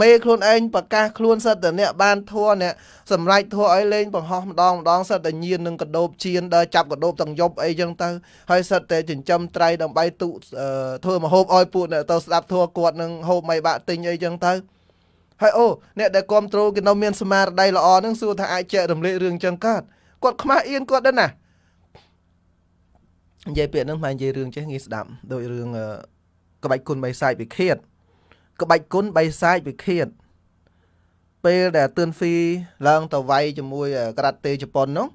មេខ្លួនឯងប្រកាសខ្លួនសិតតអ្នកបានធัวអ្នកសម្រេចធัวឲ្យលេងបង្ហោះម្ដងម្ដងសិតតញៀននឹងកដោបជៀនដល់ចាប់កដោបទាំងយប់អីចឹងទៅហើយសិតតែចិញ្ចឹមត្រៃដើម្បីទុធ្វើមហូបឲ្យពួកអ្នកទៅស្ដាប់ធัวគាត់នឹងហូបមិនបាក់ទិញអីចឹងទៅហើយអូអ្នកដែលគ្រប់គ្រងគេនៅមានស្មារតីល្អនឹងសួរថាអាចចែករំលែករឿងចឹងកើតគាត់ខ្មាស់អៀនគាត់ដែរណានិយាយពាក្យហ្នឹងមិននិយាយរឿងចេះងាយស្ដាប់ដោយរឿងក្បាច់គុណបីសាច់វិឃាតក្បាច់គុណបៃសាចវិឃាតពេលដែលទឿនហ្វីឡើងទៅវាយជាមួយ ក្រាតេជប៉ុននោះ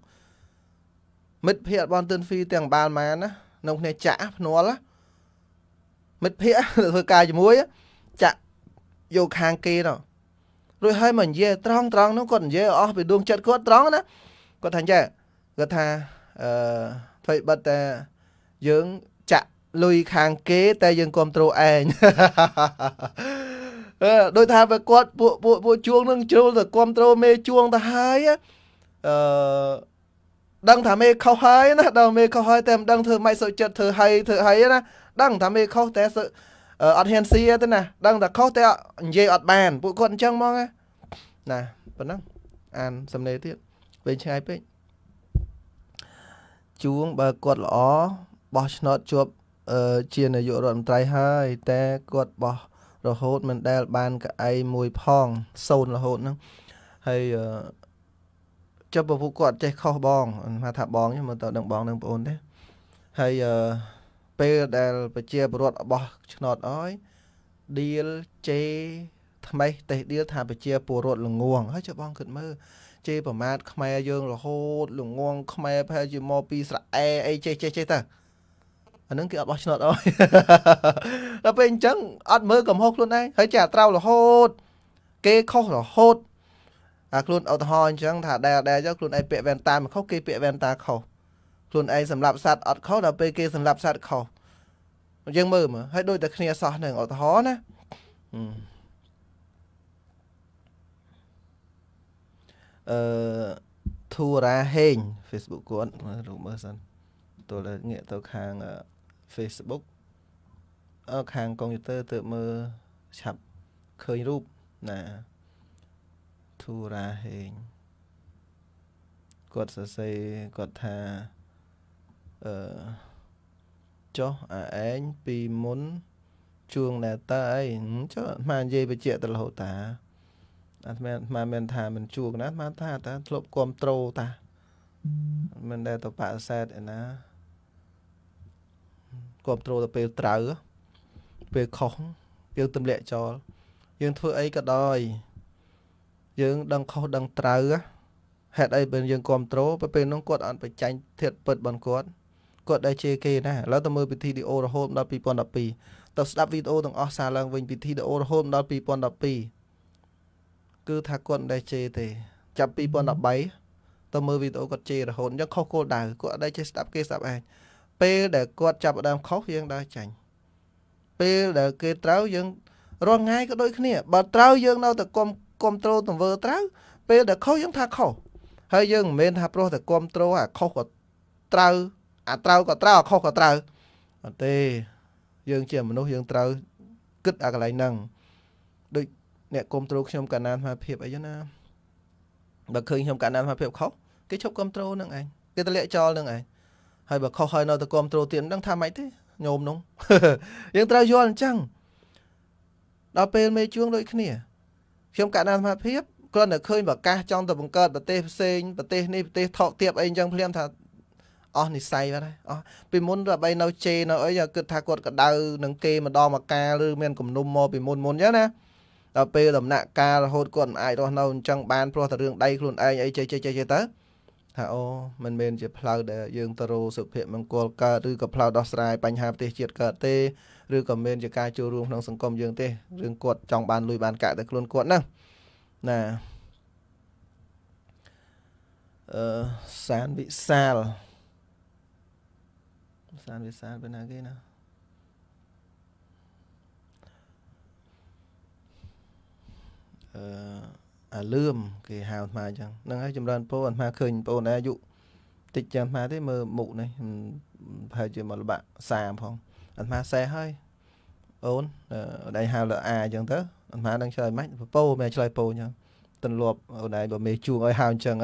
មិត្តភ័ក្ដិរបស់ទឿនហ្វីទាំង បាល់ម៉ានណានៅគ្នា ចាក់ភ្នាល់មិត្តភ័ក្ដិធ្វើការជាមួយចាក់យកខាងគេទៅរួចហើយមកនិយាយត្រង់ត្រង់នោះគាត់និយាយអស់ពីដួងចិត្តគាត់ត្រង់ណាគាត់ថាអញ្ចឹងគាត់ថាអឺធ្វើបិទតែយើងចាក់លុយខាងគេតែយើងគ្រប់គ្រងឯងអឺដោយថាវាគាត់ពួកពួកពួកជួង នឹងជ្រុលទៅគ្រប់គ្រងមេជួងទៅហើយអឺដឹងថាមេខុសហើយណាដល់មេខុសហើយតែមិនដឹងធ្វើម៉េចសុចិត្តធ្វើហើយធ្វើហើយណាដឹងថាមេខុសតែអត់ហ៊ានស៊ីទេណាដឹងថាខុសតែនិយាយអត់បាន ពួកគាត់អញ្ចឹងហ្មងណាប៉ុណ្ណឹងអានសំណេរទៀតវិញឆ្ងាយពេកជួងបើគាត់ល្អបោះឆ្នោតជាប់ជានាយករដ្ឋមន្ត្រីហើយ តែគាត់បោះរហូតមិនដែលបានកៅអីមួយផងសូនរហូតហ្នឹងហើយចាប់ពពុះគាត់ ចេះខុសបងហៅថាបងខ្ញុំមិនទៅដឹងបងនឹងបងអូនទេហើយពេលដែលប្រជាពលរដ្ឋបោះឆ្នោតអយឌីលជេថ្មេះតេះឌីលថាប្រជាពលរដ្ឋល្ងងហើយចុះបងគិតមើលជេប្រមាថខ្មែរយើង រហូតល្ងងខ្មែរប្រហែលជាមកពីស្រែអីចេះចេះចេះទៅអានឹងគេអត់បោះឆ្នោតអស់ដល់ពេលអញ្ចឹងអត់មើលកំហុសខ្លួនឯងហើយចេះអត្រូវរហូត គេខុសរហូតអាខ្លួនឧទាហរណ៍អញ្ចឹងថាដែលដែលយកខ្លួនឯងពាក់វ៉ែនតាមិនខុសគេពាក់វ៉ែនតា ខុសខ្លួនឯងសម្រាប់សัตว์អត់ខុសដល់ពេលគេសម្រាប់សัตว์ខុសយើងមើលមើលហើយដូចតែគ្នាសោះនឹងឧទាហរណ៍ណាអឺធូរ៉ាហេង Facebook គាត់មើលរូបមើលសិនទល់ងាកទៅខាង Facebook អឺខាងកុំព្យូទ័រទៅមើលឆាប់ឃើញរូបណាធូរ៉ាហេងគាត់សរសេរគាត់ថាអឺចុះអាឯងពីមុនជួងណែតើអីចុះអានិយាយបញ្ជាក់ទៅរហូតតាអាស្មានអាមិនថាមិនជួងណាអាថាតាធ្លាប់គ្រប់ត្រូលតាមិនដែលទៅបកសែតឯណាគ្រប់ត្រូលទៅពេលត្រូវពេលខុសយើងទម្លាក់ចោលយើងធ្វើអីក៏ដោយ យើងដឹងខុសដឹងត្រូវហេតុអីពេលយើងគ្រប់ត្រូលពេលនោះគាត់អត់បញ្ចាញ់ធាតពិតរបស់គាត់គាត់ដែលជាគេណាឥឡូវទៅមើលពិធីឌីអូរហូតដល់2012ទៅស្ដាប់វីដេអូទាំងអស់សារឡើងវិញពិធីឌីអូរហូតដល់2012គឺថាគាត់មិនដែលជេរទេចាប់2013ទៅមើលវីដេអូគាត់ជេររហូតអញ្ចឹងខុសគោលដៅគាត់អត់ដែលចេះស្ដាប់គេស្ដាប់ឯងពេលដែលគាត់ចាប់ដើមខុសយើងដើរចាញ់ពេលដែលគេត្រូវយើងរងងាយក៏ដូចគ្នាបើត្រូវយើងនៅតែគុំគ្រប់ត្រូលទង្វើត្រូវ ពេលដែលខុសយើងថាខុសហើយយើងមិនមែនថាព្រោះតែគ្រប់ត្រូលអាខុសក៏ត្រូវអាត្រូវក៏ត្រូវអាខុសក៏ត្រូវអត់ទេយើងជាមនុស្សយើងត្រូវគិតអាកន្លែងហ្នឹងដូចអ្នកគ្រប់ត្រូលខ្ញុំកណ្ដាលសមភាពអីណាបើឃើញខ្ញុំកណ្ដាលសមភាពខុសគេឈប់គ្រប់ត្រូលនឹងឯងគេទម្លាក់ចោលនឹងឯងហើយបើខុសហើយនៅតែគ្រប់គ្រងទៀតមិនដឹងថាម៉េចទេញោមនោះយើងត្រូវយល់អញ្ចឹងដល់ពេលមេជួងដូចគ្នាខ្ញុំកណ្ដាលសមាភិបគ្រាន់តែឃើញប្រកាសចង់ទៅបង្កើតប្រទេសផ្សេងប្រទេសនេះប្រទេសថោកទាបអីអញ្ចឹងភ្លាមថាអស់និស័យបាត់ហើយអស់ពីមុនរបី នៅជេនៅអីគិតថាគាត់កដៅនឹងគេម្ដងមកកាលឬមានគំនុំមកពីមុនមុនអញ្ចឹងណាដល់ពេលដំណាក់កាលរហូតគាត់មិនអាចរស់នៅអញ្ចឹងបានព្រោះតែរឿងដៃខ្លួនឯងអីចេះចេះចេះទៅថាអូមិនមែនជាផ្លូវដែលយើងទៅរកសុភមង្គលកើតឬក៏ផ្លូវដោះស្រាយបញ្ហាប្រទេសជាតិកើតទេឬក៏មានជាការចូលរួមក្នុងសង្គមយើងទេរឿងគាត់ចង់បានលុយបាន កាក់ទៅខ្លួនគាត់ណាណាអឺសានវិសាលសានវិសាលពេលណាគេណាអឺអាលឿមគេហៅអាត្មាអញ្ចឹងហ្នឹងហើយចម្រើនពោអាត្មាឃើញបងប្អូនអាយុតិចចាំអាត្មាទេមើលមុខនេះប្រហែលជាមកលបាក់សាផងអាត្មាសេះហើយអូនអូនឯងហៅលើអាអញ្ចឹងទៅអាត្មានឹងឆ្លើយមិនពោមិនឆ្លើយពោអញ្ចឹងទន្លាប់អូនឯងបើមេជួងឲ្យហៅអញ្ចឹង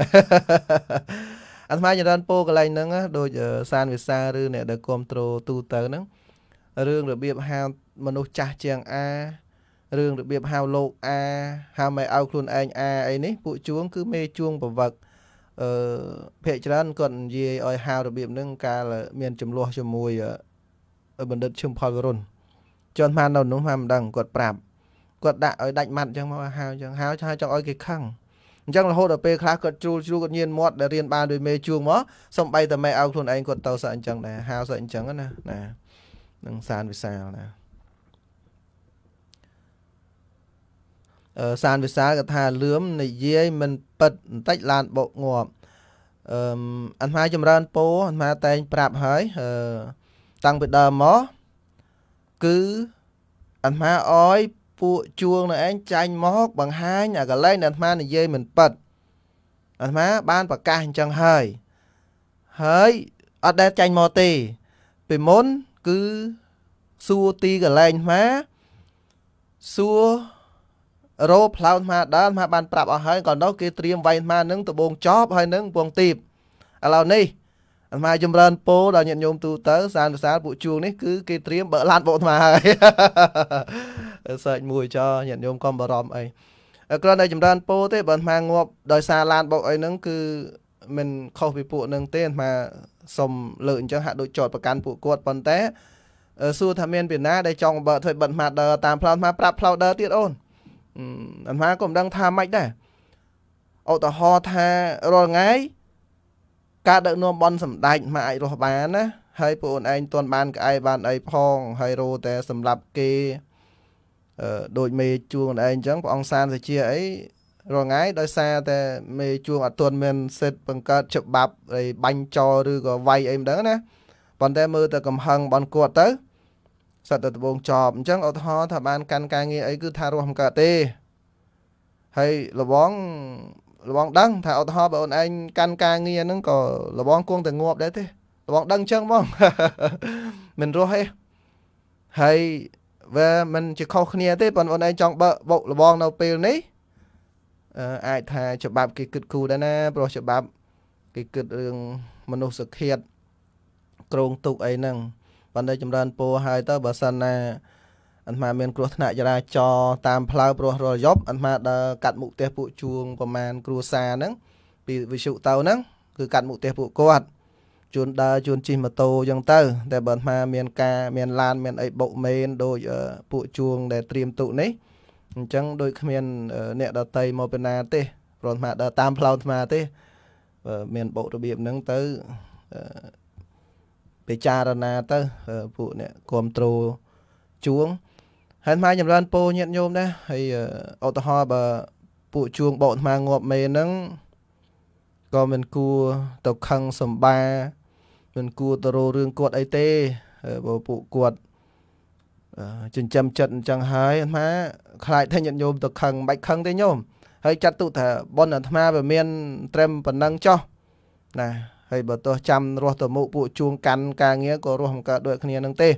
អាត្មាចម្រើនពោកន្លែងហ្នឹងដូចសានវិសាឬអ្នកដែលគ្រប់គ្រងទូទៅហ្នឹងរឿងរបៀបហៅមនុស្សចាស់ជាងអារឿងរបៀបហៅលោកអាហៅម៉ែឲ្យខ្លួនឯងអាអីនេះ ពួកជួងគឺមេជួងប្រវឹកអឺភាកច្រើនគាត់និយាយឲ្យហៅរបៀបហ្នឹងកាលមានចំនួនជាមួយបណ្ឌិតឈឹមផលវរុនជន់ម៉ាននៅនោះម៉ាមិនដឹងគាត់ប្រាប់គាត់ដាក់ឲ្យដាច់ម៉ាត់អញ្ចឹងមកហៅអញ្ចឹងហៅឆាចង់ឲ្យគេខឹងអញ្ចឹងរហូតដល់ពេលខ្លះគាត់ជ្រូលជ្រូគាត់ញៀនមាត់ដែលរៀនបានដោយមេជួងមកសំបីតែម៉ែឲ្យខ្លួនឯងគាត់ទៅសោះអញ្ចឹងដែរហៅសោះអញ្ចឹងណាណានឹងសានវិសាលណាសានវិសាលគាត់ថាលឿមនិយាយមិនពិតបន្តិចឡានបោកងាប់អឺអន្មាចម្រើនពោអន្មាតែង ប្រាប់ហើយអឺតាំងពីដើមមកគឺអន្មាអយពួកជួងនៅឯងចាញ់មក បង្ហាញអាកលែងដែលអាត្មានិយាយមិនពិតអាត្មាបានប្រកាសអញ្ចឹងហើយហើយអត់ដែលចាញ់មកទេពីមុនគឺសួរទីកលែងអាត្មាសួររោផ្លោនអាត្មាដើរអាត្មាបានប្រាប់អស់ហើយក៏នោះគេត្រៀមវៃអាត្មានឹងដបងចប់ហើយនឹងពងទីបឥឡូវនេះអាត្មាចម្រើនពោដល់ញាតិញោមទូទៅសានសាលពួកជួងនេះគឺគេត្រៀមបើឡានបោកអាត្មាហើយសើចមួយចោញាតិញោមកុំបារម្ភអីគ្រាន់តែចម្រើនពោទេបើអាត្មាងាប់ដោយសារឡានបោកអីហ្នឹងគឺមិនខុសពីពួកនឹងទេអាត្មាសុំលើកអញ្ចឹងហាក់ដូចចោតប្រកាន់ពួកគាត់ប៉ុន្តែសួរថាមានពីណាដែលចង់បើធ្វើបិទអាត្មាដើរតាមផ្លូវអាត្មាប្រាប់ផ្លូវដើរទៀតអូនអាត្មាក៏មិនដឹងថាម៉េចដែរឧទាហរណ៍ថារាល់ថ្ងៃការដឹកនាំបនសម្ដេចមកអាចរស់បានណាហើយពួកអូនឯងទាន់បាន ក្អែបានអីផងហើយរោតែសម្រាប់គេអឺដូចមេជួងអូនឯងអញ្ចឹងព្រះអង្គសានសាជាអីរងាយដោយសារតែមេជួងអត់ទាន់មានសិទ្ធបង្កើតច្បាប់អីបាញ់ចោលឬក៏វាយអីមិនដឹងណាប៉ុន្តែមើលទៅកំហឹងបនគាត់ទៅសត្វតែដបងចប់អញ្ចឹងឧទាហរណ៍ថាបានកាន់ការងារអីគឺថារស់មិនកើតទេហើយលបងលបងដឹងថាឧទាហរណ៍បើអូនឯងកាន់ការងារហ្នឹងក៏លបងគង់តែងាប់ដែរទេលបងដឹងអញ្ចឹងហ្មងមិនរស់ទេហើយវាមិនជាខុសគ្នាទេប៉ុន្តែអូនឯងចង់បើបុកលបងនៅពេលនេះអាចថាច្បាប់គេគិតគូរដែរណាព្រោះច្បាប់គេគិតរឿងមនុស្សសឃាតក្រងទុកអីហ្នឹងបណ្ឌិតចម្រើនពរហើយទៅបើសិនណាអាត្មាមាន គ្រោះថ្នាក់ចរាចរណ៍តាមផ្លូវព្រោះរាល់យប់អាត្មាដើរកាត់មុខផ្ទះពួកជួងប្រមាណគ្រួសារហ្នឹងពីវិសុទៅហ្នឹង គឺកាត់មុខផ្ទះពួកគាត់ជួនដើរជួនជិះម៉ូតូអញ្ចឹងទៅតែបើអាត្មាមានការមានឡានមានអីបុកមេនដូចពួកជួងដែលត្រៀមទុនេះអញ្ចឹងដូចគ្មាន អ្នកដតីមកពីណាទេព្រោះអាត្មាដើរតាមផ្លូវអាត្មាទេបើមានបុករបៀបហ្នឹងទៅពិចារណាទៅពួកអ្នកគ្រប់ត្រូលជួងហើយអាត្មាចម្រើនពោញាតញោមដែរហើយឧទាហរណ៍បើពួកជួងបោកអាត្មាងាប់មេហ្នឹងក៏មិនគួរទៅខឹងសម្បា មិនគួរទៅរោរឿងគាត់អីទេបើពួកគាត់ចិញ្ចឹមចិត្តអញ្ចឹងហើយអាត្មាខ្លាចថាញាតញោមទៅខឹងមិនបាច់ខឹងទេញោមហើយចាត់ទុកថាប៉ុនអាត្មាវាមានត្រឹមប៉ុណ្ណឹងចុះណាហើយបើទោះចាំរស់ទៅមុខពួកជួងកាន់ការងារក៏រស់មិនកើតដូចគ្នានឹងទេ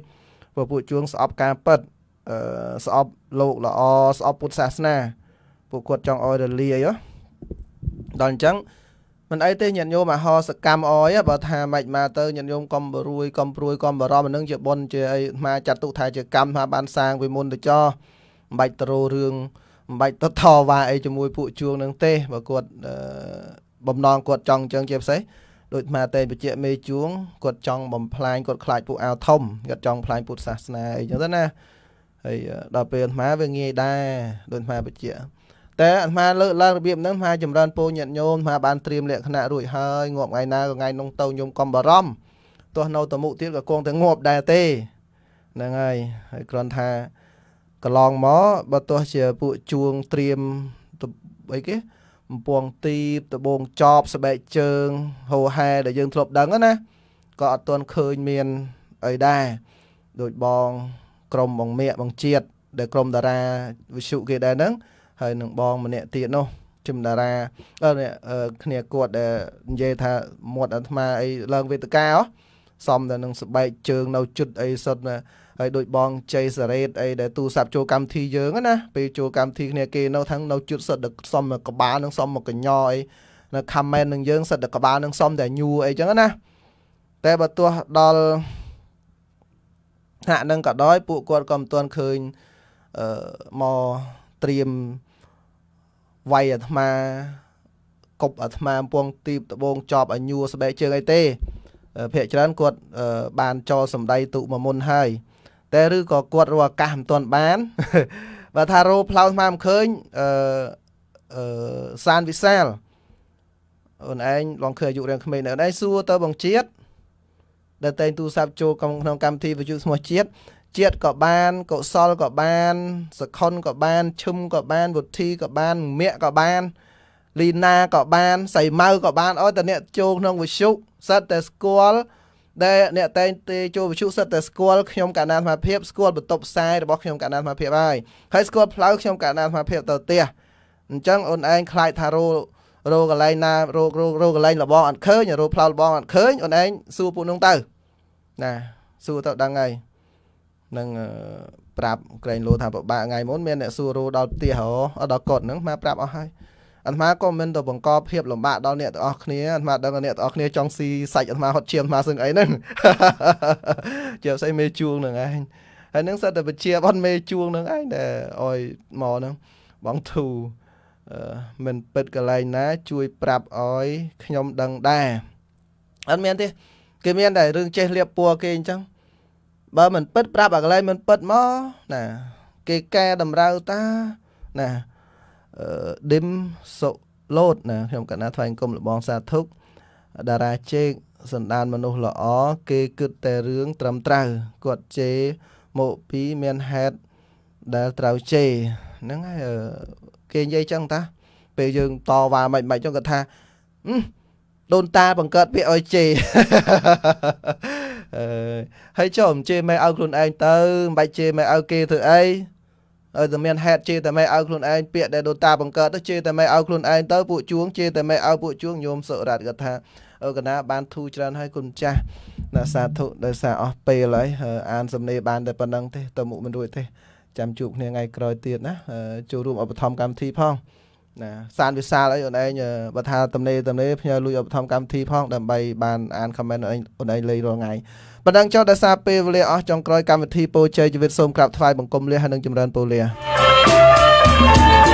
ព្រោះពួកជួងស្អប់ការពិតអឺស្អប់លោកល្អស្អប់ពុទ្ធសាសនាពួកគាត់ចង់ឲ្យរលាយដល់អញ្ចឹង មិនអីទេញាតិញោមអហោសកម្មអយបើថាម៉េចមកទៅញាតិញោមកំបរួយកំព្រួយកំបារម្ភនឹងជាបុណ្យជាអីមកចាត់ទុកថាជាកម្មថាបានសាងវិមុនតចមិនបាច់ទៅរឿងមិនបាច់ទៅថវ៉ាអីជាមួយពួកជួងនឹងទេបើគាត់បំណងគាត់ចង់អញ្ចឹងជាផ្សេងដូចអាតែបជាមេជួងគាត់ចង់បំផ្លាញគាត់ខ្លាចពួកអាវធំគាត់ចង់ផ្លាញពុទ្ធសាសនាអីចឹងទៅណាហើយដល់ពេលអាវាងាយដែរដូចអាបជាតែអាត្មាលើកឡើងរបៀបហ្នឹងអាចម្រើនពូញាតញោមអាបានត្រៀមលក្ខណៈរួចហើយងាប់ថ្ងៃណាក៏ថ្ងៃនោះទៅញោមកំបារម្ភទោះនៅតមុខទៀតក៏គង់តែងាប់ដែរទេហ្នឹងហើយហើយគ្រាន់ថាកន្លងមកបើទោះជាពួកជួងត្រៀមអីគេបំពង់ទីបដបងចប់ស្បែកជើងហូហែដែលយើង ធ្លាប់ដឹងណាក៏អត់ទាន់ឃើញមានអីដែរដូចបងក្រុមបងមៀកបងជាតិដែលក្រុមតារាវិសុគេដែរហ្នឹងហើយនឹងបង ម្នាក់ទៀតនោះជំតារាគ្នាគាត់ដែលនិយាយថាមាត់អាត្មាអីឡើងវេទកាហ៎សំតែនឹងស្បែកជើងនៅជុតអីសុទ្ធណាហើយដូចបងជ័យសារ៉េតអីដែលទូរស័ព្ទចូលកម្មវិធីយើង ណាពេលចូលកម្មវិធីគ្នាគេនៅខាងនៅជុតសិតដល់សំមកបាលនឹងសំមកកញ្ញអីនៅខមមិននឹងយើងសិតដល់ក្បាលនឹងសំតែញូអីចឹងណាតែបើទោះដល់ថ្នាក់នឹងក៏ដោយពួកគាត់ក៏មិនទាន់ឃើញអឺមកត្រៀមវាយអាត្មាគប់អាត្មាពងទីបដបងចប់ឲ្យញួរស្បែកជើងអីទេភាកច្រើនគាត់បានចោលសម្ដីទុមកមុនហើយតែឬក៏គាត់រកឱកាសមិនទាន់បាន បើថារោផ្លោស្មាមិនឃើញអឺអឺសានវិសាលអូនឯងឡងឃើញអាយុរៀងក្មេងនៅឯងសួរទៅបងជាតិដែលតែងទូរស័ព្ទចូលក្នុងកម្មវិធីវិទ្យុស្មោះជាតិជាតិក៏បានកុសលក៏បានសខុនក៏បានឈឹមក៏បានវុធីក៏បានមៀកក៏បានលីណាក៏បានសៃម៉ៅក៏បានអូតអ្នកចូលក្នុងវិទ្យុសិតតែស្គាល់ដែលអ្នកតែងទេចូលវិទ្យុសិតតែស្គាល់ខ្ញុំកណ្ដាលអាភិបស្គាល់បន្ទប់ខ្សែរបស់ខ្ញុំកណ្ដាលអាភិបហើយហើយស្គាល់ផ្លូវខ្ញុំកណ្ដាលអាភិបទៅផ្ទះអញ្ចឹងអូនឯងខ្លាចថារោរោកន្លែងណារោរោរោកន្លែងលបងអត់ឃើញរោផ្លោលបងអត់ឃើញអូនឯងសួរពួកនោះទៅណាសួរទៅដឹងហើយនឹងប្រាប់ក្រែងលោថាប្របាកថ្ងៃមុនមានអ្នកសួររោដល់ផ្ទះហ៎ដល់កត់ហ្នឹងមកប្រាប់អស់ហើយអាត្មាក៏មិនទៅបង្កភាពលំបាកដល់អ្នកទាំងអស់គ្នាអាត្មាដឹងថាអ្នកទាំងអស់គ្នាចង់ស៊ីសាច់អាត្មាហត់ឈាមអាត្មាសឹងអីហ្នឹងជាស្អីមេជួងហ្នឹងឯងហើយនឹងសិតតែបជាអត់មេជួងហ្នឹងឯងដែលអោយមកហ្នឹងបងធូមិនពិតកន្លែងណាជួយប្រាប់អោយខ្ញុំដឹងដែរអត់មានទេគេមានតែរឿងចេះលៀបពួរគេអញ្ចឹងបើមិនពិតប្រាប់អាកន្លែងមិនពិតមកណាគេកែតម្រូវតាណាឌឹមសុឡូតណាខ្ញុំកណាថ្លែងគុំលបងសាធុកតារាជេកសណ្ដាន មនុស្សល្អគេគិតតែរឿង ត្រឹមត្រូវគាត់ជេរមកពីមានហេតុដែលត្រូវជេរហ្នឹងហើយគេនិយាយចឹងតា ពេលយើងតវ៉ាមិនមិនចឹងគាត់ថាដូនតាបង្កើតពាក្យឲ្យជេរហើយចុះជេរម៉ែឲ្យខ្លួនឯងទៅមិនបាច់ជេរម៉ែឲ្យគេធ្វើអីឲ្យតែមានហេតុជេរតែម៉េឲ្យខ្លួនឯងពាក្យដែលដូនតាបង្កើតទៅជេរតែម៉េឲ្យខ្លួនឯងទៅពួកជួងជេរតែម៉េឲ្យពួកជួងញោមសុរ៉ាត់គាត់ថាអូកណាបានធូរច្រើនហើយគុណចាស់ណាសាធុដោយសារអស់ពេលហើយអានសំណេរបានតែប៉ុណ្្នឹងទេទៅមុខមិនរួចទេចាំជួបគ្នាថ្ងៃក្រោយទៀតណាចូលរួមឧបត្ថម្ភកម្មវិធីផងណាសានវិសាលអីអូនឯងបើថាតំណេតំណេផ្ញើលួយឧបត្ថម្ភកម្មវិធីផង ដើម្បីបានអានខមមិនអូនឯងលេងរាល់ថ្ងៃបណ្ដឹងចោះដោយសារពេលវេលាអស់ចុងក្រោយកម្មវិធីពោជ័យជីវិតសូមក្រាបថ្វាយបង្គំលាហើយនឹងចម្រើនពរលា